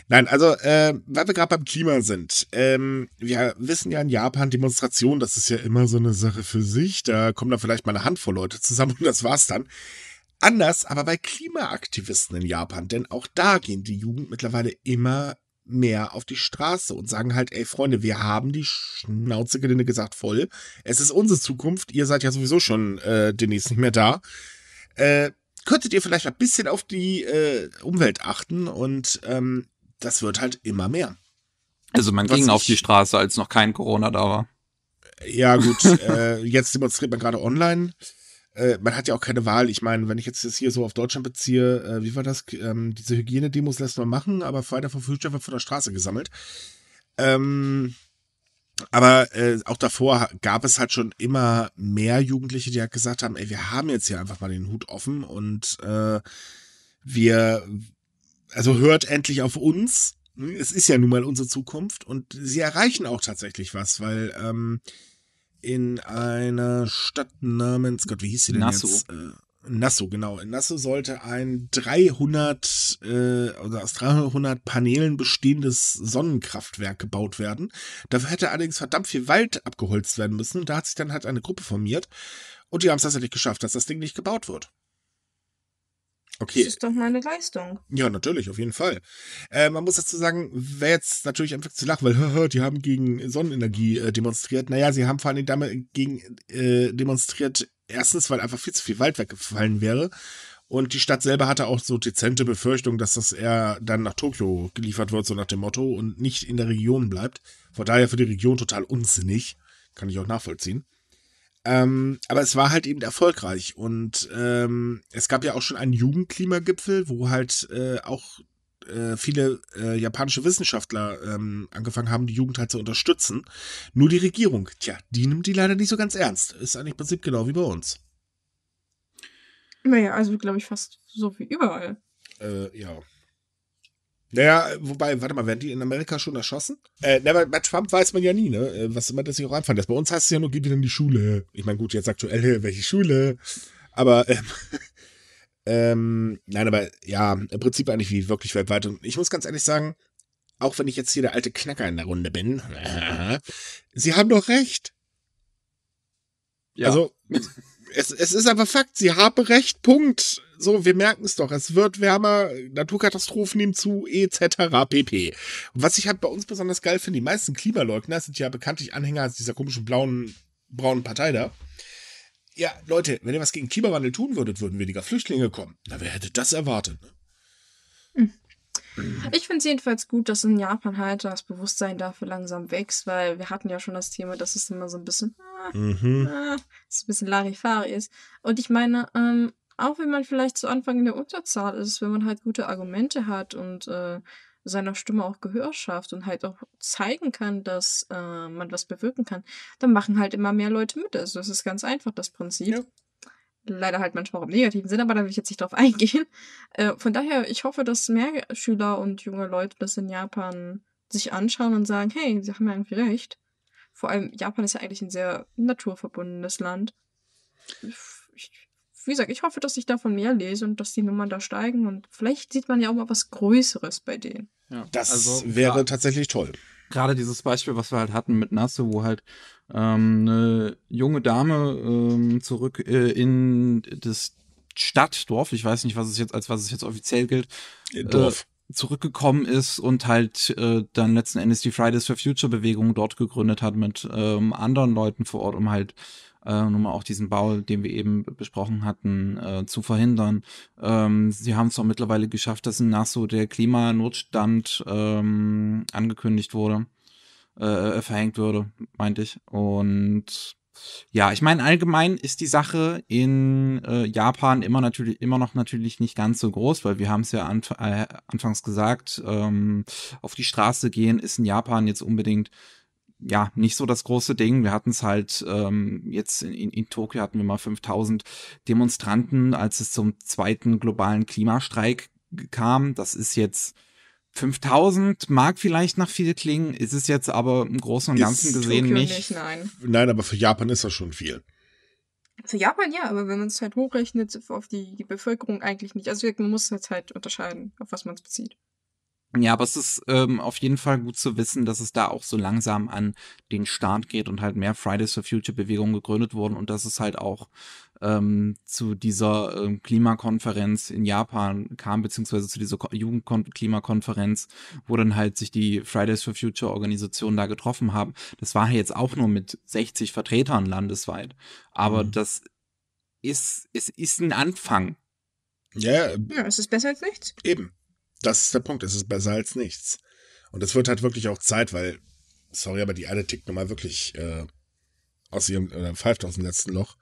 Nein, also, äh, weil wir gerade beim Klima sind. Ähm, wir wissen ja in Japan, Demonstrationen, das ist ja immer so eine Sache für sich. Da kommen da vielleicht mal eine Handvoll Leute zusammen und das war's dann. Anders aber bei Klimaaktivisten in Japan, denn auch da gehen die Jugend mittlerweile immer mehr auf die Straße und sagen halt, ey Freunde, wir haben die Schnauze gelinde gesagt voll. Es ist unsere Zukunft, ihr seid ja sowieso schon äh, demnächst nicht mehr da. Äh, könntet ihr vielleicht ein bisschen auf die äh, Umwelt achten und ähm, das wird halt immer mehr. Also man Was ging auf die Straße, als noch kein Corona da war. Ja gut, äh, jetzt demonstriert man gerade online. Äh, man hat ja auch keine Wahl. Ich meine, wenn ich jetzt das hier so auf Deutschland beziehe, äh, wie war das? Ähm, diese Hygienedemos lässt man machen, aber Friday for Future wird von der Straße gesammelt. Ähm, aber äh, auch davor gab es halt schon immer mehr Jugendliche, die halt gesagt haben, ey, wir haben jetzt hier einfach mal den Hut offen und äh, wir, also hört endlich auf uns. Es ist ja nun mal unsere Zukunft und sie erreichen auch tatsächlich was, weil ähm, in einer Stadt namens, Gott, wie hieß sie denn Nassau. jetzt? Äh, Nassau, genau. In Nassau sollte ein 300 äh, oder aus 300 Paneelen bestehendes Sonnenkraftwerk gebaut werden. Dafür hätte allerdings verdammt viel Wald abgeholzt werden müssen. da hat sich dann halt eine Gruppe formiert und die haben es tatsächlich geschafft, dass das Ding nicht gebaut wird. Okay. Das ist doch mal eine Leistung. Ja, natürlich, auf jeden Fall. Äh, man muss dazu sagen, wäre jetzt natürlich einfach zu lachen, weil hör, hör, die haben gegen Sonnenenergie äh, demonstriert. Naja, sie haben vor allem damit gegen äh, demonstriert, Erstens, weil einfach viel zu viel Wald weggefallen wäre. Und die Stadt selber hatte auch so dezente Befürchtungen, dass das eher dann nach Tokio geliefert wird, so nach dem Motto, und nicht in der Region bleibt. Von daher für die Region total unsinnig. Kann ich auch nachvollziehen. Ähm, aber es war halt eben erfolgreich. Und ähm, es gab ja auch schon einen Jugendklimagipfel, wo halt äh, auch äh, viele äh, japanische Wissenschaftler ähm, angefangen haben, die Jugend halt zu unterstützen. Nur die Regierung, tja, die nimmt die leider nicht so ganz ernst. Ist eigentlich im Prinzip genau wie bei uns. Naja, also glaube ich fast so wie überall. Äh, ja. Naja, wobei, warte mal, werden die in Amerika schon erschossen? Äh, na, bei Trump weiß man ja nie, ne? Äh, was immer das sich auch anfangen lässt. Bei uns heißt es ja nur, geht wieder in die Schule. Ich meine, gut, jetzt aktuell, welche Schule? Aber ähm, Ähm, nein, aber ja, im Prinzip eigentlich wie wirklich weltweit. Und ich muss ganz ehrlich sagen, auch wenn ich jetzt hier der alte Knacker in der Runde bin, sie haben doch recht. Ja. Also, es, es ist einfach Fakt, sie haben recht, Punkt. So, wir merken es doch, es wird wärmer, Naturkatastrophen nehmen zu, etc. pp. Und was ich halt bei uns besonders geil finde, die meisten Klimaleugner sind ja bekanntlich Anhänger dieser komischen blauen, braunen Partei da ja, Leute, wenn ihr was gegen Klimawandel tun würdet, würden weniger Flüchtlinge kommen. Na, wer hätte das erwartet? Ne? Hm. Ich finde es jedenfalls gut, dass in Japan halt das Bewusstsein dafür langsam wächst, weil wir hatten ja schon das Thema, dass es immer so ein bisschen, ah, mhm. ist ah, ein bisschen Larifari ist. Und ich meine, ähm, auch wenn man vielleicht zu Anfang in der Unterzahl ist, wenn man halt gute Argumente hat und äh, seiner Stimme auch Gehör schafft und halt auch zeigen kann, dass äh, man was bewirken kann, dann machen halt immer mehr Leute mit. Also das ist ganz einfach, das Prinzip. Ja. Leider halt manchmal auch im negativen Sinn, aber da will ich jetzt nicht drauf eingehen. Äh, von daher, ich hoffe, dass mehr Schüler und junge Leute das in Japan sich anschauen und sagen, hey, sie haben ja irgendwie recht. Vor allem, Japan ist ja eigentlich ein sehr naturverbundenes Land. Ich, wie gesagt, ich hoffe, dass ich davon mehr lese und dass die Nummern da steigen und vielleicht sieht man ja auch mal was Größeres bei denen. Ja, das also, wäre ja, tatsächlich toll. Gerade dieses Beispiel, was wir halt hatten mit Nasse, wo halt ähm, eine junge Dame ähm, zurück äh, in das Stadtdorf, ich weiß nicht, was es jetzt als was es jetzt offiziell gilt, äh, äh, Dorf. Äh, zurückgekommen ist und halt äh, dann letzten Endes die Fridays for Future Bewegung dort gegründet hat mit ähm, anderen Leuten vor Ort, um halt äh, um auch diesen Bau, den wir eben besprochen hatten, äh, zu verhindern. Ähm, sie haben es auch mittlerweile geschafft, dass in Nassau der Klimanotstand ähm, angekündigt wurde, äh, äh, verhängt würde, meinte ich. Und ja, ich meine, allgemein ist die Sache in äh, Japan immer natürlich immer noch natürlich nicht ganz so groß, weil wir haben es ja anf äh, anfangs gesagt, ähm, auf die Straße gehen ist in Japan jetzt unbedingt ja, nicht so das große Ding. Wir hatten es halt, ähm, jetzt in, in, in Tokio hatten wir mal 5000 Demonstranten, als es zum zweiten globalen Klimastreik kam. Das ist jetzt 5000 mag vielleicht nach viel klingen, ist es jetzt aber im Großen und Ganzen ist gesehen Tokio nicht. nicht nein. nein, aber für Japan ist das schon viel. Für Japan ja, aber wenn man es halt hochrechnet, auf die, die Bevölkerung eigentlich nicht. Also man muss jetzt halt unterscheiden, auf was man es bezieht. Ja, aber es ist ähm, auf jeden Fall gut zu wissen, dass es da auch so langsam an den Start geht und halt mehr Fridays for Future Bewegungen gegründet wurden und dass es halt auch ähm, zu dieser ähm, Klimakonferenz in Japan kam, beziehungsweise zu dieser Jugendklimakonferenz, wo dann halt sich die Fridays for Future Organisationen da getroffen haben. Das war jetzt auch nur mit 60 Vertretern landesweit. Aber mhm. das ist, ist, ist ein Anfang. Ja, ja, es ist besser als nichts. Eben. Das ist der Punkt. Es ist besser als nichts. Und es wird halt wirklich auch Zeit, weil, sorry, aber die eine tickt nun mal wirklich äh, aus ihrem, äh, pfeift aus dem letzten Loch.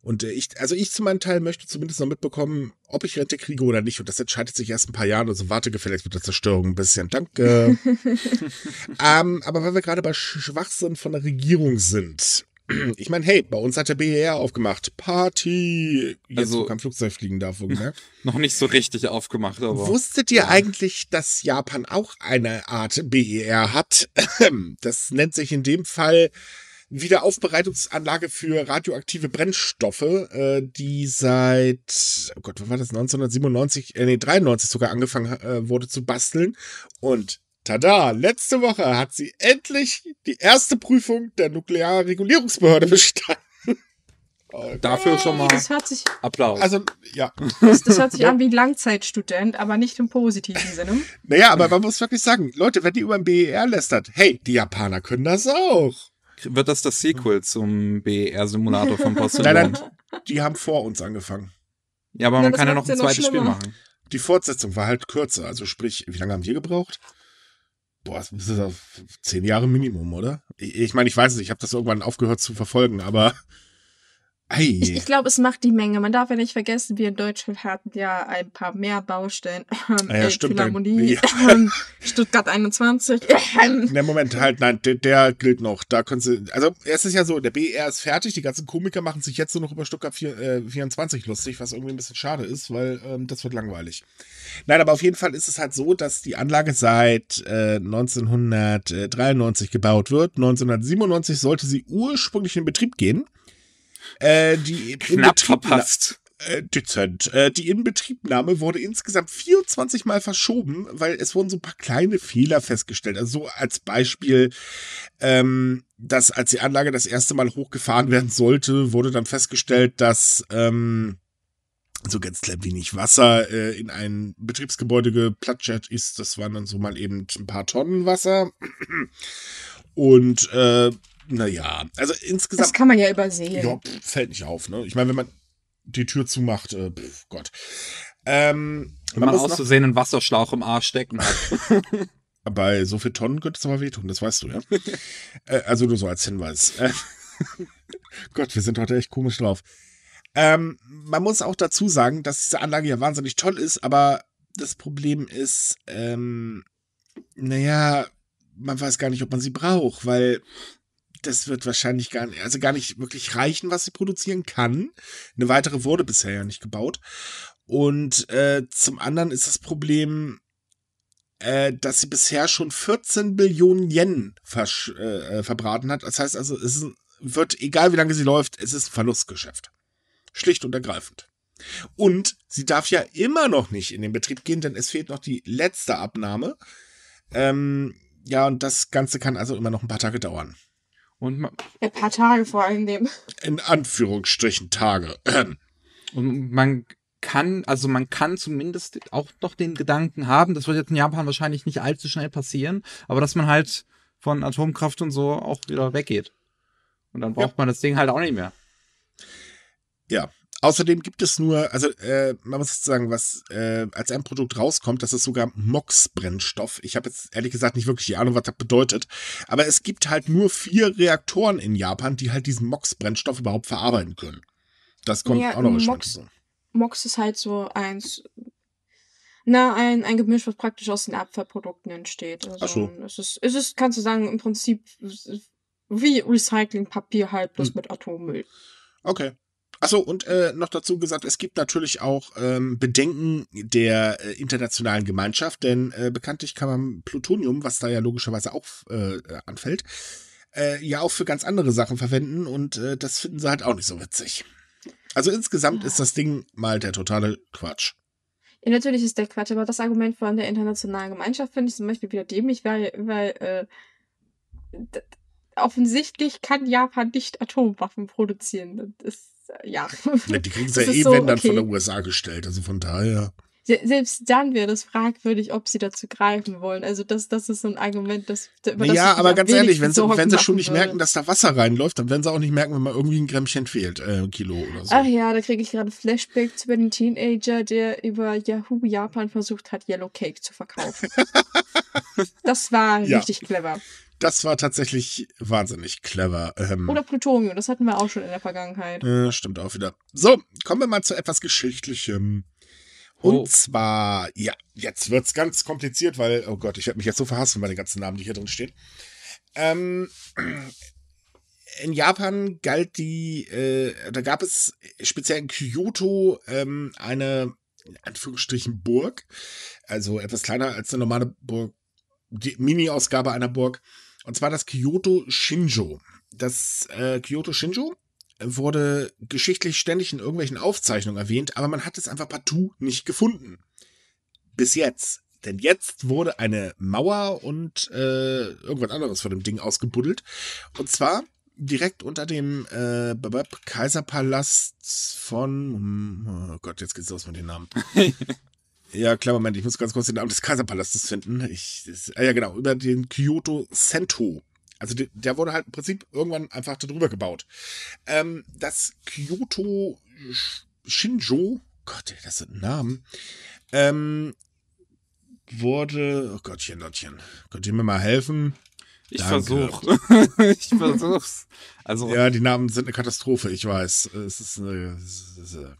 Und äh, ich, also ich zu meinem Teil möchte zumindest noch mitbekommen, ob ich Rente kriege oder nicht. Und das entscheidet sich erst ein paar Jahre. Also warte gefälligst mit der Zerstörung ein bisschen. Danke. ähm, aber weil wir gerade bei Schwachsinn von der Regierung sind, ich meine, hey, bei uns hat der BER aufgemacht. Party! Jetzt, also, wo kein Flugzeug fliegen darf, wohlgemerkt. Noch nicht so richtig aufgemacht, aber. Wusstet ihr ja. eigentlich, dass Japan auch eine Art BER hat? Das nennt sich in dem Fall Wiederaufbereitungsanlage für radioaktive Brennstoffe, äh, die seit, oh Gott, wann war das? 1997, äh, nee, 93 sogar angefangen äh, wurde zu basteln. Und Tada! Letzte Woche hat sie endlich die erste Prüfung der Nuklearregulierungsbehörde bestanden. Oh Dafür schon mal sich, Applaus. Also, ja. Das, das hört sich an wie ein Langzeitstudent, aber nicht im positiven Sinne. Naja, aber man muss wirklich sagen, Leute, wenn die über den BER lästert, hey, die Japaner können das auch. Wird das das Sequel zum BER-Simulator von Boston? Nein, nein, die haben vor uns angefangen. Ja, aber man kann ja noch ein zweites noch Spiel machen. Die Fortsetzung war halt kürzer, also sprich, wie lange haben die gebraucht? boah, das ist zehn Jahre Minimum, oder? Ich meine, ich weiß es, ich habe das irgendwann aufgehört zu verfolgen, aber Ei. Ich, ich glaube, es macht die Menge. Man darf ja nicht vergessen, wir in Deutschland hatten ja ein paar mehr Baustellen. Ähm, ah, ja, äh, stimmt. Philharmonie, ja. Ähm, Stuttgart 21. Ähm. Na, Moment, halt, nein, der, der gilt noch. Da können Sie, also es ist ja so, der BR ist fertig, die ganzen Komiker machen sich jetzt nur noch über Stuttgart 4, äh, 24 lustig, was irgendwie ein bisschen schade ist, weil ähm, das wird langweilig. Nein, aber auf jeden Fall ist es halt so, dass die Anlage seit äh, 1993 gebaut wird. 1997 sollte sie ursprünglich in Betrieb gehen. Äh, die Knapp verpasst. Äh, dezent. Äh, die Inbetriebnahme wurde insgesamt 24 Mal verschoben, weil es wurden so ein paar kleine Fehler festgestellt. Also so als Beispiel, ähm, dass als die Anlage das erste Mal hochgefahren werden sollte, wurde dann festgestellt, dass ähm, so ganz klein wenig Wasser äh, in ein Betriebsgebäude geplatschert ist. Das waren dann so mal eben ein paar Tonnen Wasser. Und äh, naja, also insgesamt. Das kann man ja übersehen. Ja, fällt nicht auf, ne? Ich meine, wenn man die Tür zumacht, äh, pf, Gott. Ähm, wenn man, man auszusehen einen Wasserschlauch im Arsch stecken hat. Bei so viel Tonnen könnte es aber wehtun, das weißt du, ja. äh, also nur so als Hinweis. Gott, wir sind heute echt komisch drauf. Ähm, man muss auch dazu sagen, dass diese Anlage ja wahnsinnig toll ist, aber das Problem ist, ähm, naja, man weiß gar nicht, ob man sie braucht, weil das wird wahrscheinlich gar nicht, also gar nicht wirklich reichen, was sie produzieren kann. Eine weitere wurde bisher ja nicht gebaut. Und äh, zum anderen ist das Problem, äh, dass sie bisher schon 14 Billionen Yen äh, äh, verbraten hat. Das heißt also, es wird, egal wie lange sie läuft, es ist ein Verlustgeschäft. Schlicht und ergreifend. Und sie darf ja immer noch nicht in den Betrieb gehen, denn es fehlt noch die letzte Abnahme. Ähm, ja, und das Ganze kann also immer noch ein paar Tage dauern. Und Ein paar Tage vor allem Dingen. In Anführungsstrichen Tage. Ähm. Und man kann, also man kann zumindest auch noch den Gedanken haben, das wird jetzt in Japan wahrscheinlich nicht allzu schnell passieren, aber dass man halt von Atomkraft und so auch wieder weggeht. Und dann braucht ja. man das Ding halt auch nicht mehr. Ja, Außerdem gibt es nur, also äh, man muss sagen, was äh, als ein Produkt rauskommt, das ist sogar MOX-Brennstoff. Ich habe jetzt ehrlich gesagt nicht wirklich die Ahnung, was das bedeutet. Aber es gibt halt nur vier Reaktoren in Japan, die halt diesen MOX-Brennstoff überhaupt verarbeiten können. Das kommt ja, auch noch MOX, MOX ist halt so eins, na, ein, ein Gemisch, was praktisch aus den Abfallprodukten entsteht. Also Ach so. es ist, es ist, kannst du sagen, im Prinzip wie Recyclingpapier halt bloß hm. mit Atommüll. Okay. Achso, und äh, noch dazu gesagt, es gibt natürlich auch ähm, Bedenken der äh, internationalen Gemeinschaft, denn äh, bekanntlich kann man Plutonium, was da ja logischerweise auch äh, anfällt, äh, ja auch für ganz andere Sachen verwenden und äh, das finden sie halt auch nicht so witzig. Also insgesamt ist das Ding mal der totale Quatsch. Ja, natürlich ist der Quatsch, aber das Argument von der internationalen Gemeinschaft finde ich zum Beispiel wieder dämlich, weil, weil äh, offensichtlich kann Japan nicht Atomwaffen produzieren. Das ist äh, ja. ja die kriegen sie ja eh, so, wenn, dann okay. von der USA gestellt. Also von daher. Selbst dann wäre das fragwürdig, ob sie dazu greifen wollen. Also das, das ist so ein Argument, das über das Ja, aber ganz ehrlich, wenn sie, wenn sie schon nicht würde. merken, dass da Wasser reinläuft, dann werden sie auch nicht merken, wenn mal irgendwie ein Grämmchen fehlt, äh, Kilo oder so. Ach ja, da kriege ich gerade Flashbacks über den Teenager, der über Yahoo Japan versucht hat, Yellow Cake zu verkaufen. das war ja. richtig clever. Das war tatsächlich wahnsinnig clever. Ähm, Oder Plutonium, das hatten wir auch schon in der Vergangenheit. Äh, stimmt auch wieder. So, kommen wir mal zu etwas Geschichtlichem. Und oh. zwar, ja, jetzt wird es ganz kompliziert, weil, oh Gott, ich werde mich jetzt so verhassen bei den ganzen Namen, die hier drin stehen. Ähm, in Japan galt die, äh, da gab es speziell in Kyoto ähm, eine, in Anführungsstrichen, Burg, also etwas kleiner als eine normale Burg, die Mini-Ausgabe einer Burg, und zwar das Kyoto Shinjo. Das äh, Kyoto Shinjo wurde geschichtlich ständig in irgendwelchen Aufzeichnungen erwähnt, aber man hat es einfach partout nicht gefunden. Bis jetzt. Denn jetzt wurde eine Mauer und äh, irgendwas anderes von dem Ding ausgebuddelt. Und zwar direkt unter dem äh, Kaiserpalast von. Hm, oh Gott, jetzt geht's los mit den Namen. Ja, klar, Moment, ich muss ganz kurz den Namen des Kaiserpalastes finden. Ich, das, ah ja, genau, über den Kyoto Sento. Also der, der wurde halt im Prinzip irgendwann einfach darüber gebaut. Ähm, das Kyoto Shinjo, Gott, das sind Namen, ähm, wurde, oh Gottchen, Gottchen, könnt ihr mir mal helfen? Ich versuch. ich versuch's. Also, ja, die Namen sind eine Katastrophe, ich weiß. Es ist eine, es ist eine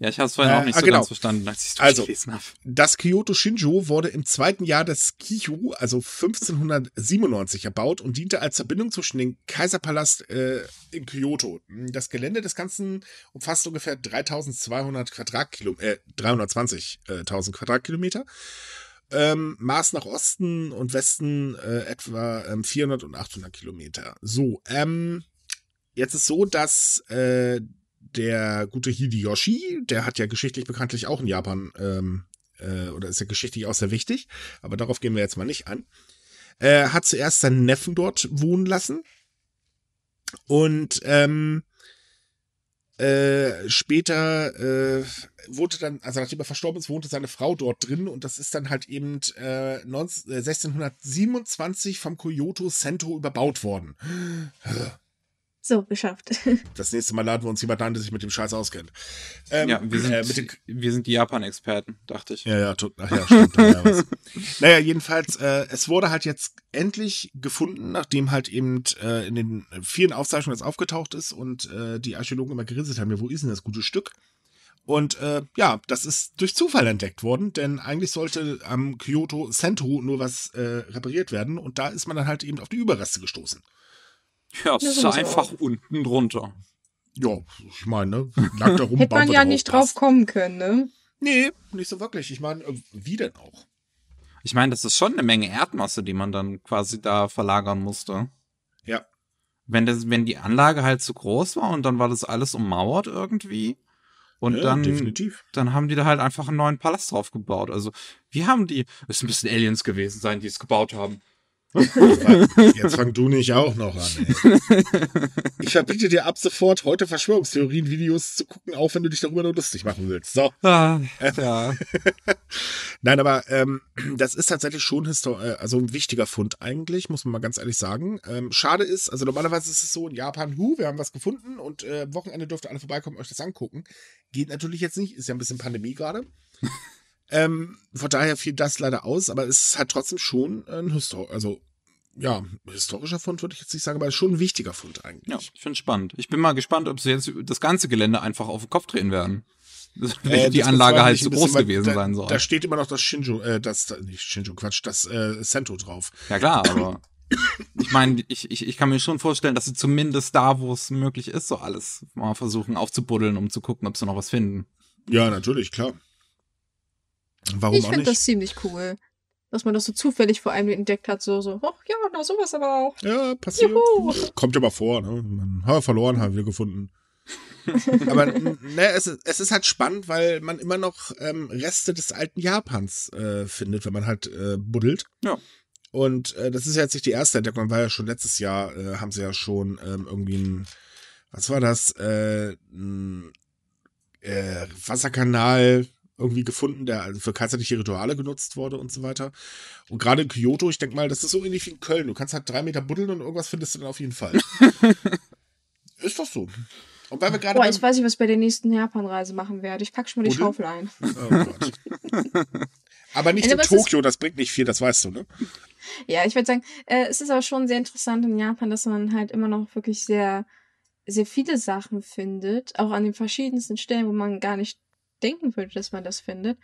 ja, ich habe es vorher äh, auch nicht ah, so genau. ganz verstanden, als ich es also, gelesen habe. Das Kyoto Shinjo wurde im zweiten Jahr des Kiyo, also 1597, erbaut und diente als Verbindung zwischen dem Kaiserpalast äh, in Kyoto. Das Gelände des Ganzen umfasst ungefähr 3200 Quadratkilometer, äh, 320.000 äh, Quadratkilometer. Ähm, Maß nach Osten und Westen äh, etwa ähm, 400 und 800 Kilometer. So, ähm, jetzt ist so, dass äh, der gute Hideyoshi, der hat ja geschichtlich bekanntlich auch in Japan, ähm, äh, oder ist ja geschichtlich auch sehr wichtig, aber darauf gehen wir jetzt mal nicht an, äh, hat zuerst seinen Neffen dort wohnen lassen und ähm, äh, später äh, wohnte dann, also nachdem er verstorben ist, wohnte seine Frau dort drin und das ist dann halt eben äh, 19, 1627 äh, vom Kyoto Sento überbaut worden. So, geschafft. Das nächste Mal laden wir uns jemanden an, der sich mit dem Scheiß auskennt. Ähm, ja, wir sind, äh, den, wir sind die Japan-Experten, dachte ich. Ja, ja, tot, ach ja stimmt. ja, naja, jedenfalls, äh, es wurde halt jetzt endlich gefunden, nachdem halt eben äh, in den vielen Aufzeichnungen das aufgetaucht ist und äh, die Archäologen immer gerisselt haben, ja, wo ist denn das gute Stück? Und äh, ja, das ist durch Zufall entdeckt worden, denn eigentlich sollte am Kyoto Sentu nur was äh, repariert werden und da ist man dann halt eben auf die Überreste gestoßen. Ja, es ist einfach auch. unten drunter. Ja, ich meine, ne, lag da rum. Hätte man ja drauf, nicht drauf kommen können, ne? Nee, nicht so wirklich. Ich meine, äh, wie denn auch? Ich meine, das ist schon eine Menge Erdmasse, die man dann quasi da verlagern musste. Ja. Wenn, das, wenn die Anlage halt zu groß war und dann war das alles ummauert irgendwie. Und ja, dann, definitiv. dann haben die da halt einfach einen neuen Palast drauf gebaut. Also, wie haben die, es müssen Aliens gewesen sein, die es gebaut haben. Jetzt fang du nicht auch noch an. Ey. Ich verbiete dir ab sofort, heute Verschwörungstheorien-Videos zu gucken, auch wenn du dich darüber nur lustig machen willst. So. Ah, äh. ja. Nein, aber ähm, das ist tatsächlich schon äh, also ein wichtiger Fund eigentlich, muss man mal ganz ehrlich sagen. Ähm, schade ist, also normalerweise ist es so in Japan, hu, wir haben was gefunden und äh, Wochenende dürft ihr alle vorbeikommen, euch das angucken. Geht natürlich jetzt nicht, ist ja ein bisschen Pandemie gerade. Ähm, von daher fiel das leider aus, aber es hat trotzdem schon äh, ein Histor also ja, historischer Fund würde ich jetzt nicht sagen, aber schon ein wichtiger Fund eigentlich. Ja, ich finde es spannend. Ich bin mal gespannt, ob sie jetzt das ganze Gelände einfach auf den Kopf drehen werden. Äh, die Anlage halt zu groß gewesen da, sein soll. Da steht immer noch das Shinjo, äh, das, nicht Shinjo, Quatsch, das äh, Sento drauf. Ja klar, aber ich meine, ich, ich, ich kann mir schon vorstellen, dass sie zumindest da, wo es möglich ist, so alles mal versuchen aufzubuddeln, um zu gucken, ob sie noch was finden. Ja, natürlich, klar. Warum ich finde das ziemlich cool, dass man das so zufällig vor einem entdeckt hat, so, so, ach ja, na sowas aber auch. Ja, passiert. Juhu. Kommt ja mal vor, ne? Man haben wir verloren, haben wir gefunden. aber ne, es, ist, es ist halt spannend, weil man immer noch ähm, Reste des alten Japans äh, findet, wenn man halt äh, buddelt. Ja. Und äh, das ist ja jetzt nicht die erste Entdeckung, man war ja schon letztes Jahr, äh, haben sie ja schon ähm, irgendwie ein, was war das, äh, ein, äh, Wasserkanal irgendwie gefunden, der also für kaiserliche Rituale genutzt wurde und so weiter. Und gerade in Kyoto, ich denke mal, das ist so ähnlich wie in Köln. Du kannst halt drei Meter buddeln und irgendwas findest du dann auf jeden Fall. ist doch so. Und weil wir gerade. Boah, jetzt weiß nicht, was ich bei der nächsten Japan-Reise machen werde. Ich packe schon mal die Schaufel ein. Oh Gott. aber nicht in Tokio, das bringt nicht viel, das weißt du, ne? Ja, ich würde sagen, äh, es ist aber schon sehr interessant in Japan, dass man halt immer noch wirklich sehr, sehr viele Sachen findet, auch an den verschiedensten Stellen, wo man gar nicht denken würde, dass man das findet.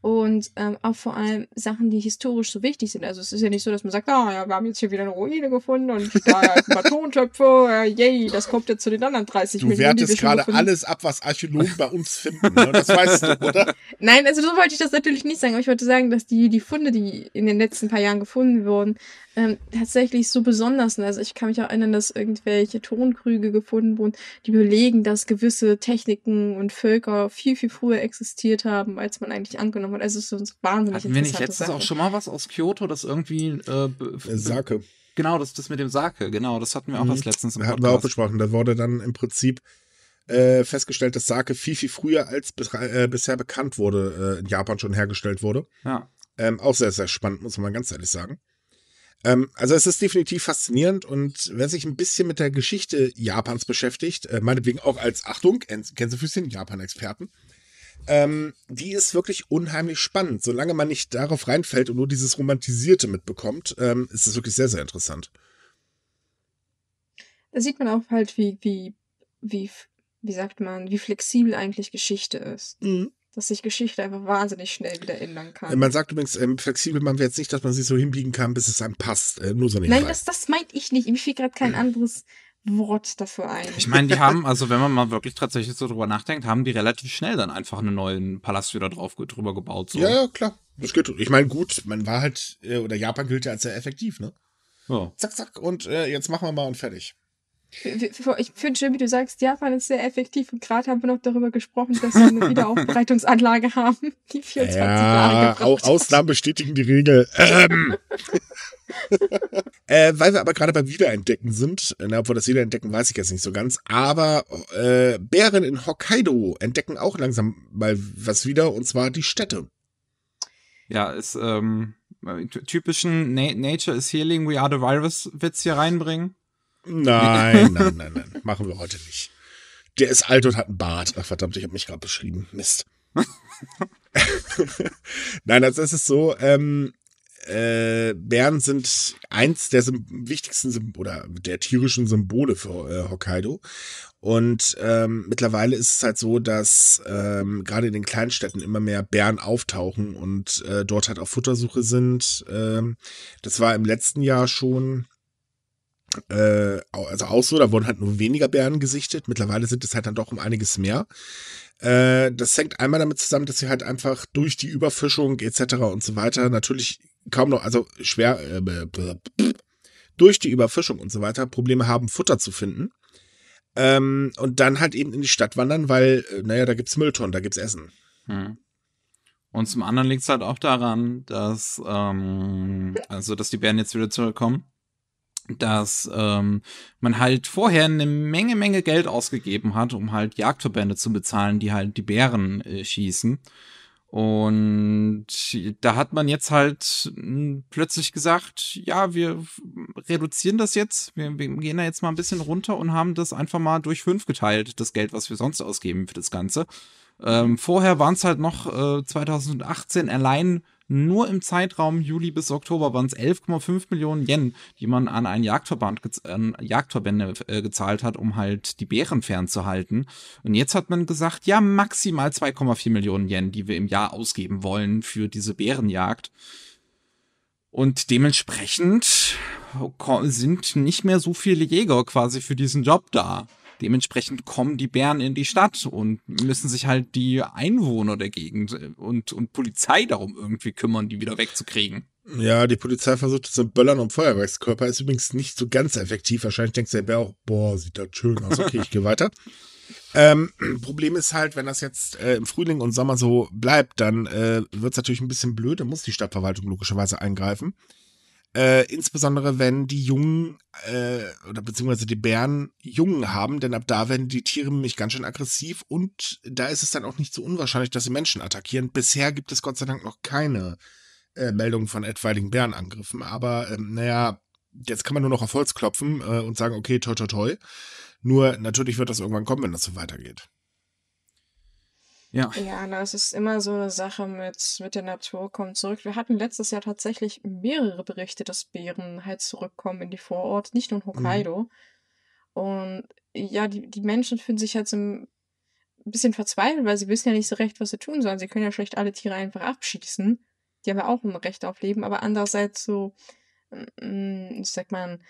Und ähm, auch vor allem Sachen, die historisch so wichtig sind. Also es ist ja nicht so, dass man sagt, ah oh, ja, wir haben jetzt hier wieder eine Ruine gefunden und da ein paar Tontöpfe, äh, yay, das kommt jetzt zu den anderen 30 du Millionen. Du wertest gerade alles ab, was Archäologen bei uns finden. Ne? Das weißt du, oder? Nein, also so wollte ich das natürlich nicht sagen. Aber ich wollte sagen, dass die, die Funde, die in den letzten paar Jahren gefunden wurden, ähm, tatsächlich so besonders ne? Also ich kann mich auch erinnern, dass irgendwelche Tonkrüge gefunden wurden, die belegen, dass gewisse Techniken und Völker viel, viel früher existiert haben, als man eigentlich angenommen hat. Also es ist uns wahnsinnig Hatten wir nicht letztens auch schon mal was aus Kyoto, das irgendwie... Äh, äh, Sake. Genau, das, das mit dem Sake, genau, das hatten wir auch mhm. erst letztens im Podcast. Hatten wir auch besprochen, da wurde dann im Prinzip äh, festgestellt, dass Sake viel, viel früher als äh, bisher bekannt wurde, äh, in Japan schon hergestellt wurde. Ja. Ähm, auch sehr, sehr spannend, muss man ganz ehrlich sagen. Ähm, also es ist definitiv faszinierend und wer sich ein bisschen mit der Geschichte Japans beschäftigt, äh, meinetwegen auch als Achtung, Gänsefüßchen, Japan-Experten, ähm, die ist wirklich unheimlich spannend. Solange man nicht darauf reinfällt und nur dieses Romantisierte mitbekommt, ähm, ist es wirklich sehr, sehr interessant. Da sieht man auch halt, wie, wie, wie, wie sagt man, wie flexibel eigentlich Geschichte ist. Mhm dass sich Geschichte einfach wahnsinnig schnell wieder ändern kann. Äh, man sagt übrigens, ähm, flexibel machen wir jetzt nicht, dass man sie so hinbiegen kann, bis es einem passt. Äh, nur so nicht. Nein, das, das meint ich nicht. Mir fiel gerade kein anderes Wort dafür ein. Ich meine, die haben, also wenn man mal wirklich tatsächlich so drüber nachdenkt, haben die relativ schnell dann einfach einen neuen Palast wieder drauf drüber gebaut. So. Ja, ja, klar. Das geht. Ich meine, gut, man war halt, äh, oder Japan gilt ja als sehr effektiv, ne? Ja. Zack, zack, und äh, jetzt machen wir mal und fertig. Ich finde schön, wie du sagst, Japan ist sehr effektiv und gerade haben wir noch darüber gesprochen, dass wir eine Wiederaufbereitungsanlage haben, die 24 ja, Jahre gebraucht Ausnahmen bestätigen die Regel. Ähm. äh, weil wir aber gerade beim Wiederentdecken sind, äh, na, obwohl das Wiederentdecken weiß ich jetzt nicht so ganz, aber äh, Bären in Hokkaido entdecken auch langsam mal was wieder und zwar die Städte. Ja, ist ähm, typischen Na Nature is Healing, We Are the Virus Witz hier reinbringen. Nein, nein, nein, nein. Machen wir heute nicht. Der ist alt und hat einen Bart. Ach verdammt, ich habe mich gerade beschrieben. Mist. nein, also es ist so, ähm, äh, Bären sind eins der Sym wichtigsten Sym oder der tierischen Symbole für äh, Hokkaido. Und ähm, mittlerweile ist es halt so, dass ähm, gerade in den Kleinstädten immer mehr Bären auftauchen und äh, dort halt auf Futtersuche sind. Ähm, das war im letzten Jahr schon äh, also auch so, da wurden halt nur weniger Bären gesichtet. Mittlerweile sind es halt dann doch um einiges mehr. Äh, das hängt einmal damit zusammen, dass sie halt einfach durch die Überfischung etc. und so weiter natürlich kaum noch, also schwer, äh, durch die Überfischung und so weiter Probleme haben, Futter zu finden. Ähm, und dann halt eben in die Stadt wandern, weil, äh, naja, da gibt es Mülltonnen, da gibt es Essen. Hm. Und zum anderen liegt es halt auch daran, dass, ähm, also, dass die Bären jetzt wieder zurückkommen dass ähm, man halt vorher eine Menge, Menge Geld ausgegeben hat, um halt Jagdverbände zu bezahlen, die halt die Bären äh, schießen. Und da hat man jetzt halt hm, plötzlich gesagt, ja, wir reduzieren das jetzt, wir, wir, gehen da jetzt mal ein bisschen runter und haben das einfach mal durch fünf geteilt, das Geld, was wir sonst ausgeben für das Ganze. Ähm, vorher waren es halt noch äh, 2018 allein nur im Zeitraum Juli bis Oktober waren es 11,5 Millionen Yen, die man an einen Jagdverband, an Jagdverbände äh, gezahlt hat, um halt die Bären fernzuhalten. Und jetzt hat man gesagt, ja, maximal 2,4 Millionen Yen, die wir im Jahr ausgeben wollen für diese Bärenjagd. Und dementsprechend sind nicht mehr so viele Jäger quasi für diesen Job da. Dementsprechend kommen die Bären in die Stadt und müssen sich halt die Einwohner der Gegend äh, und, und Polizei darum irgendwie kümmern, die wieder wegzukriegen. Ja, die Polizei versucht zu böllern um Feuerwerkskörper. Ist übrigens nicht so ganz effektiv. Wahrscheinlich denkt der Bär auch, boah, sieht das schön aus. Okay, ich gehe weiter. Ähm, Problem ist halt, wenn das jetzt äh, im Frühling und Sommer so bleibt, dann äh, wird es natürlich ein bisschen blöd. dann muss die Stadtverwaltung logischerweise eingreifen. Äh, insbesondere wenn die Jungen äh, oder beziehungsweise die Bären Jungen haben, denn ab da werden die Tiere nämlich ganz schön aggressiv und da ist es dann auch nicht so unwahrscheinlich, dass sie Menschen attackieren. Bisher gibt es Gott sei Dank noch keine äh, Meldungen von etwaigen Bärenangriffen, aber ähm, naja, jetzt kann man nur noch auf Holz klopfen äh, und sagen, okay, toi toi toi. Nur natürlich wird das irgendwann kommen, wenn das so weitergeht. Ja. Ja, na, es ist immer so eine Sache mit, mit der Natur kommt zurück. Wir hatten letztes Jahr tatsächlich mehrere Berichte, dass Bären halt zurückkommen in die Vorort, nicht nur in mhm. Hokkaido. Mhm. Und ja, die, die Menschen fühlen sich halt so ein bisschen verzweifelt, weil sie wissen ja nicht so recht, was sie tun sollen. Sie können ja schlecht alle Tiere einfach abschießen. Die haben ja auch ein Recht auf Leben, aber andererseits so, mm, mm, ich sag mal,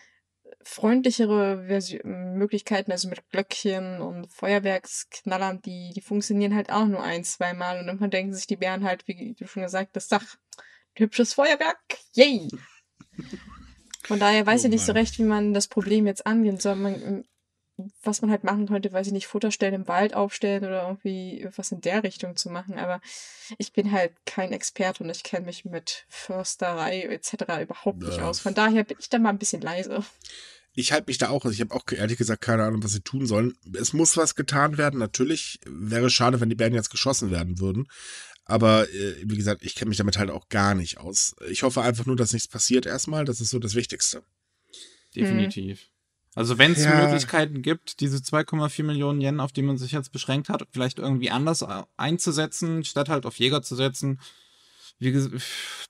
freundlichere Versi Möglichkeiten, also mit Glöckchen und Feuerwerksknallern, die, die funktionieren halt auch nur ein, zweimal und dann denken sich die Bären halt, wie du schon gesagt hast, ach, hübsches Feuerwerk, yay! Von daher weiß oh ich nicht so recht, wie man das Problem jetzt angehen soll. Man, was man halt machen könnte, weiß ich nicht, Futterstellen im Wald aufstellen oder irgendwie was in der Richtung zu machen. Aber ich bin halt kein Experte und ich kenne mich mit Försterei etc. überhaupt ja. nicht aus. Von daher bin ich da mal ein bisschen leise. Ich halte mich da auch. Ich habe auch ehrlich gesagt keine Ahnung, was sie tun sollen. Es muss was getan werden. Natürlich wäre es schade, wenn die Bären jetzt geschossen werden würden. Aber äh, wie gesagt, ich kenne mich damit halt auch gar nicht aus. Ich hoffe einfach nur, dass nichts passiert erstmal. Das ist so das Wichtigste. Definitiv. Hm. Also wenn es ja. Möglichkeiten gibt, diese 2,4 Millionen Yen, auf die man sich jetzt beschränkt hat, vielleicht irgendwie anders einzusetzen, statt halt auf Jäger zu setzen, wie,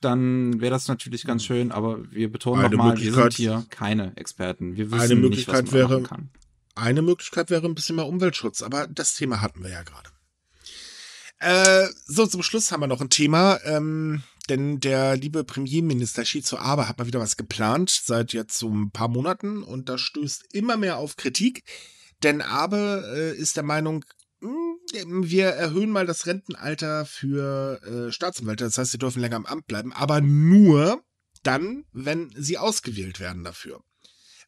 dann wäre das natürlich ganz hm. schön, aber wir betonen nochmal, wir sind hier keine Experten. Wir wissen eine Möglichkeit nicht, was man wäre, machen kann. Eine Möglichkeit wäre ein bisschen mehr Umweltschutz, aber das Thema hatten wir ja gerade. Äh, so, zum Schluss haben wir noch ein Thema. Ähm, denn der liebe Premierminister Shizu Abe hat mal wieder was geplant, seit jetzt so ein paar Monaten. Und da stößt immer mehr auf Kritik. Denn Abe äh, ist der Meinung, hm, wir erhöhen mal das Rentenalter für äh, Staatsanwälte. Das heißt, sie dürfen länger im Amt bleiben, aber nur dann, wenn sie ausgewählt werden dafür.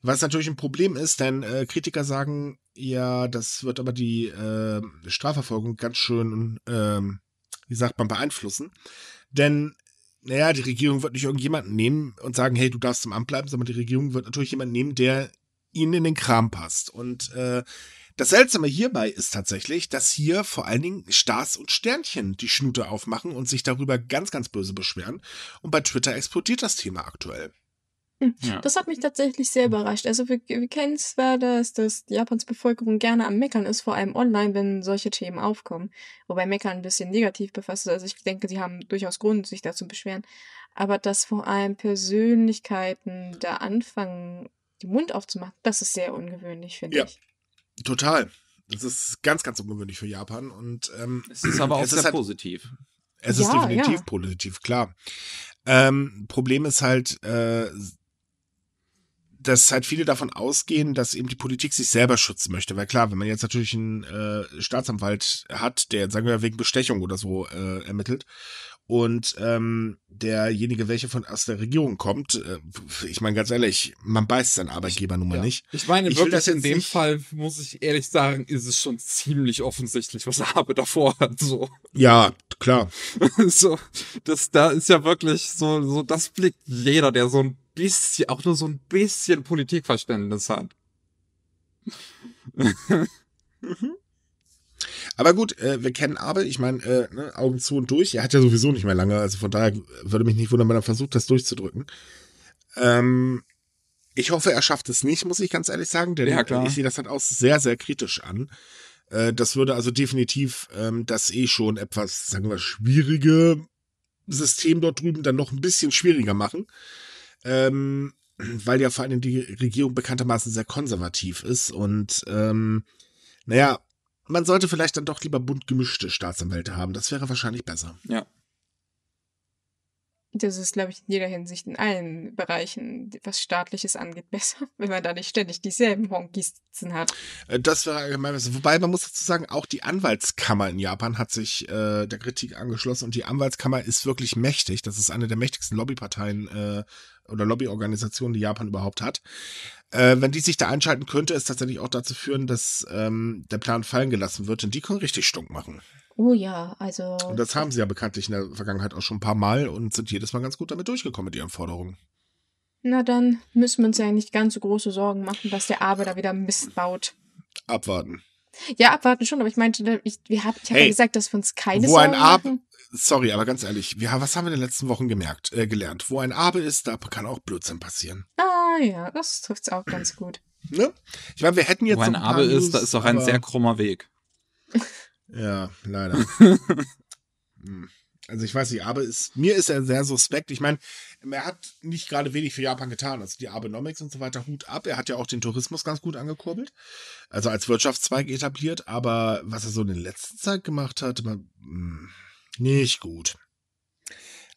Was natürlich ein Problem ist, denn äh, Kritiker sagen, ja, das wird aber die äh, Strafverfolgung ganz schön, ähm, wie sagt man, beeinflussen. Denn naja, die Regierung wird nicht irgendjemanden nehmen und sagen, hey, du darfst im Amt bleiben, sondern die Regierung wird natürlich jemanden nehmen, der ihnen in den Kram passt. Und äh, das Seltsame hierbei ist tatsächlich, dass hier vor allen Dingen Stars und Sternchen die Schnute aufmachen und sich darüber ganz, ganz böse beschweren. Und bei Twitter explodiert das Thema aktuell. Das hat mich tatsächlich sehr überrascht. Also wir, wir kennen zwar, dass, dass Japans Bevölkerung gerne am Meckern ist, vor allem online, wenn solche Themen aufkommen. Wobei Meckern ein bisschen negativ befasst ist. Also ich denke, sie haben durchaus Grund, sich da zu beschweren. Aber dass vor allem Persönlichkeiten da anfangen, den Mund aufzumachen, das ist sehr ungewöhnlich, finde ja. ich. Total. Das ist ganz, ganz ungewöhnlich für Japan. Und ähm, es ist aber auch sehr halt, positiv. Es ja, ist definitiv positiv, klar. Ähm, Problem ist halt, äh, dass halt viele davon ausgehen, dass eben die Politik sich selber schützen möchte. Weil klar, wenn man jetzt natürlich einen äh, Staatsanwalt hat, der, sagen wir, mal, wegen Bestechung oder so äh, ermittelt und ähm, derjenige, welcher von aus der Regierung kommt, äh, ich meine ganz ehrlich, man beißt seinen Arbeitgeber nun mal ja. nicht. Ich meine, ich wirklich in dem Fall, muss ich ehrlich sagen, ist es schon ziemlich offensichtlich, was habe davor hat. So. Ja, klar. so, das, da ist ja wirklich so, so, das blickt jeder, der so ein bisschen, auch nur so ein bisschen Politikverständnis hat. Mhm. Aber gut, äh, wir kennen Abel, ich meine, äh, ne, Augen zu und durch. Er hat ja sowieso nicht mehr lange, also von daher würde mich nicht wundern, wenn er versucht, das durchzudrücken. Ähm, ich hoffe, er schafft es nicht, muss ich ganz ehrlich sagen, denn ja, ich sehe das halt auch sehr, sehr kritisch an. Äh, das würde also definitiv ähm, das eh schon etwas, sagen wir, schwierige System dort drüben dann noch ein bisschen schwieriger machen. Ähm, weil ja vor allem die Regierung bekanntermaßen sehr konservativ ist und ähm, naja, man sollte vielleicht dann doch lieber bunt gemischte Staatsanwälte haben. Das wäre wahrscheinlich besser. Ja. Das ist, glaube ich, in jeder Hinsicht in allen Bereichen, was Staatliches angeht, besser, wenn man da nicht ständig dieselben Honkies sitzen hat. Äh, das wäre allgemein besser. Wobei man muss dazu sagen, auch die Anwaltskammer in Japan hat sich äh, der Kritik angeschlossen und die Anwaltskammer ist wirklich mächtig. Das ist eine der mächtigsten Lobbyparteien äh, oder Lobbyorganisation, die Japan überhaupt hat. Äh, wenn die sich da einschalten könnte, es tatsächlich auch dazu führen, dass ähm, der Plan fallen gelassen wird, denn die können richtig stunk machen. Oh ja, also. Und das haben sie ja bekanntlich in der Vergangenheit auch schon ein paar Mal und sind jedes Mal ganz gut damit durchgekommen mit ihren Forderungen. Na dann müssen wir uns ja nicht ganz so große Sorgen machen, dass der Abe da wieder Mist baut. Abwarten. Ja, abwarten schon, aber ich meinte, ich, ich habe hey, ja gesagt, dass wir uns keine wo Sorgen ein Ab, machen sorry, aber ganz ehrlich, wir, was haben wir in den letzten Wochen gemerkt, äh, gelernt? Wo ein Abe ist, da kann auch Blödsinn passieren. Ah ja, das trifft es auch ganz gut. Ne? Ich meine, wir hätten jetzt. Wo ein, ein Aber ist, da ist doch ein sehr krummer Weg. Ja, leider. Hm. also ich weiß nicht, Abe ist, mir ist er sehr suspekt. Ich meine, er hat nicht gerade wenig für Japan getan. Also die Abenomics und so weiter, Hut ab. Er hat ja auch den Tourismus ganz gut angekurbelt. Also als Wirtschaftszweig etabliert. Aber was er so in der letzten Zeit gemacht hat, man, mh hm. Nicht gut.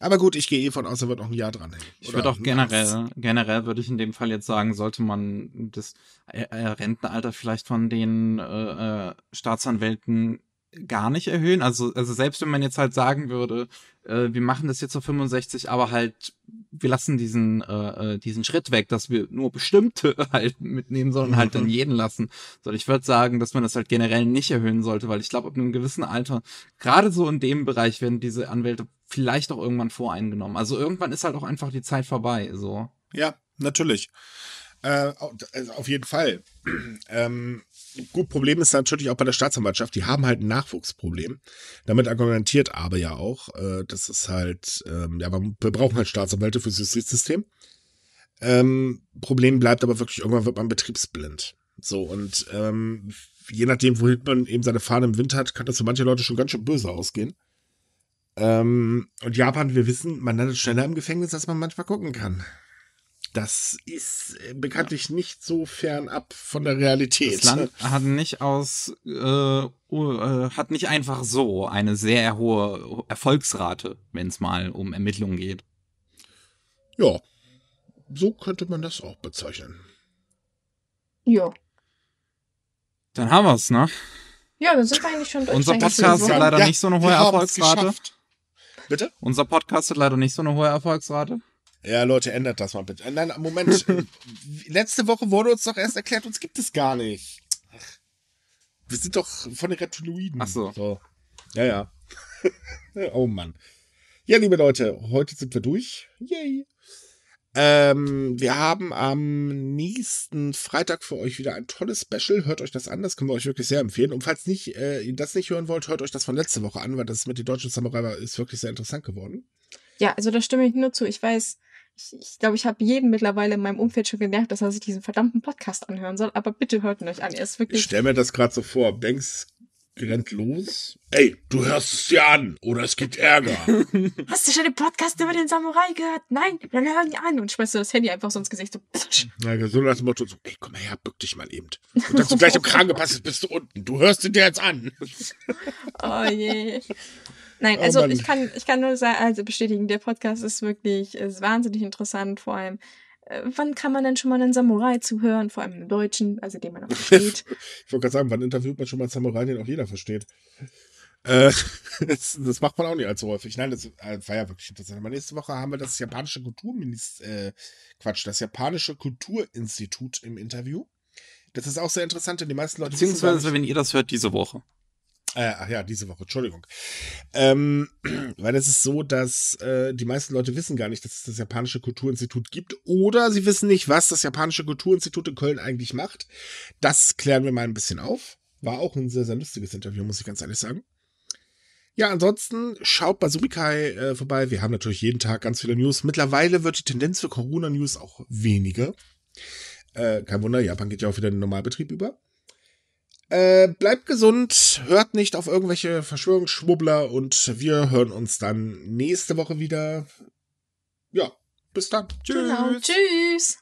Aber gut, ich gehe eh von aus, er wird noch ein Jahr dranhängen. Ich würde auch generell, generell würde ich in dem Fall jetzt sagen, sollte man das äh, äh, Rentenalter vielleicht von den äh, äh Staatsanwälten gar nicht erhöhen. Also, also selbst wenn man jetzt halt sagen würde, äh, wir machen das jetzt auf 65, aber halt, wir lassen diesen, äh, äh, diesen Schritt weg, dass wir nur bestimmte halt mitnehmen, sondern halt dann mhm. jeden lassen. So, ich würde sagen, dass man das halt generell nicht erhöhen sollte, weil ich glaube, ab einem gewissen Alter, gerade so in dem Bereich, werden diese Anwälte vielleicht auch irgendwann voreingenommen. Also irgendwann ist halt auch einfach die Zeit vorbei, so. Ja, natürlich. Äh, also auf jeden Fall. ähm, gut, Problem ist natürlich auch bei der Staatsanwaltschaft, die haben halt ein Nachwuchsproblem. Damit argumentiert aber ja auch, äh, das ist halt, ähm, ja, wir brauchen halt Staatsanwälte fürs Justizsystem. Ähm, Problem bleibt aber wirklich, irgendwann wird man betriebsblind. So, und ähm, je nachdem, wohin man eben seine Fahne im Wind hat, kann das für manche Leute schon ganz schön böse ausgehen. Ähm, und Japan, wir wissen, man landet schneller im Gefängnis, als man manchmal gucken kann das ist äh, bekanntlich ja. nicht so fernab von der Realität. Das Land hat nicht aus äh, äh hat nicht einfach so eine sehr hohe Erfolgsrate, wenn es mal um Ermittlungen geht. Ja, so könnte man das auch bezeichnen. Ja. Dann haben wir es, ne? Ja, dann sind wir eigentlich schon durch. Unser Podcast hat leider ja, nicht so eine hohe Erfolgsrate. Bitte? Unser Podcast hat leider nicht so eine hohe Erfolgsrate. Ja, Leute, ändert das mal bitte. Nein, Moment. Äh, letzte Woche wurde uns doch erst erklärt, uns gibt es gar nicht. wir sind doch von den Retinoiden. Ach so. so. Ja, ja. oh Mann. Ja, liebe Leute, heute sind wir durch. Yay. Ähm, wir haben am nächsten Freitag für euch wieder ein tolles Special. Hört euch das an, das können wir euch wirklich sehr empfehlen. Und falls nicht, äh, ihr das nicht hören wollt, hört euch das von letzte Woche an, weil das mit den deutschen Samurai ist wirklich sehr interessant geworden. Ja, also da stimme ich nur zu. Ich weiß ich glaube, ich, glaub, ich habe jeden mittlerweile in meinem Umfeld schon genervt, dass er sich diesen verdammten Podcast anhören soll. Aber bitte hört ihn euch an. Er ist wirklich. Ich stelle mir das gerade so vor. Banks rennt los. Ey, du hörst es dir an oder es gibt Ärger. Hast du schon den Podcast über den Samurai gehört? Nein, dann hör ihn an und schmeißt du das Handy einfach so ins Gesicht. So, ja, so das Motto so, ey, komm mal her, bück dich mal eben. Und dann so gleich im Kragen gepasst, bist du unten. Du hörst ihn dir jetzt an. oh je. Nein, also oh ich kann, ich kann nur sagen, also bestätigen, der Podcast ist wirklich ist wahnsinnig interessant, vor allem. Äh, wann kann man denn schon mal einen Samurai zuhören, vor allem einen Deutschen, also den man auch versteht? ich wollte gerade sagen, wann interviewt man schon mal einen Samurai, den auch jeder versteht? Äh, das, das, macht man auch nicht allzu häufig. Nein, das äh, war ja wirklich interessant. Aber nächste Woche haben wir das japanische Kulturminister, äh, Quatsch, das japanische Kulturinstitut im Interview. Das ist auch sehr interessant, denn die meisten Leute. Beziehungsweise, wenn ihr das hört, diese Woche. Äh, ach ja, diese Woche, Entschuldigung. Ähm, weil es ist so, dass äh, die meisten Leute wissen gar nicht, dass es das Japanische Kulturinstitut gibt oder sie wissen nicht, was das Japanische Kulturinstitut in Köln eigentlich macht. Das klären wir mal ein bisschen auf. War auch ein sehr, sehr lustiges Interview, muss ich ganz ehrlich sagen. Ja, ansonsten schaut bei Subikai äh, vorbei. Wir haben natürlich jeden Tag ganz viele News. Mittlerweile wird die Tendenz für Corona-News auch weniger. Äh, kein Wunder, Japan geht ja auch wieder in den Normalbetrieb über. Äh, bleibt gesund, hört nicht auf irgendwelche Verschwörungsschwubbler und wir hören uns dann nächste Woche wieder. Ja, bis dann. Tschüss. Genau. Tschüss.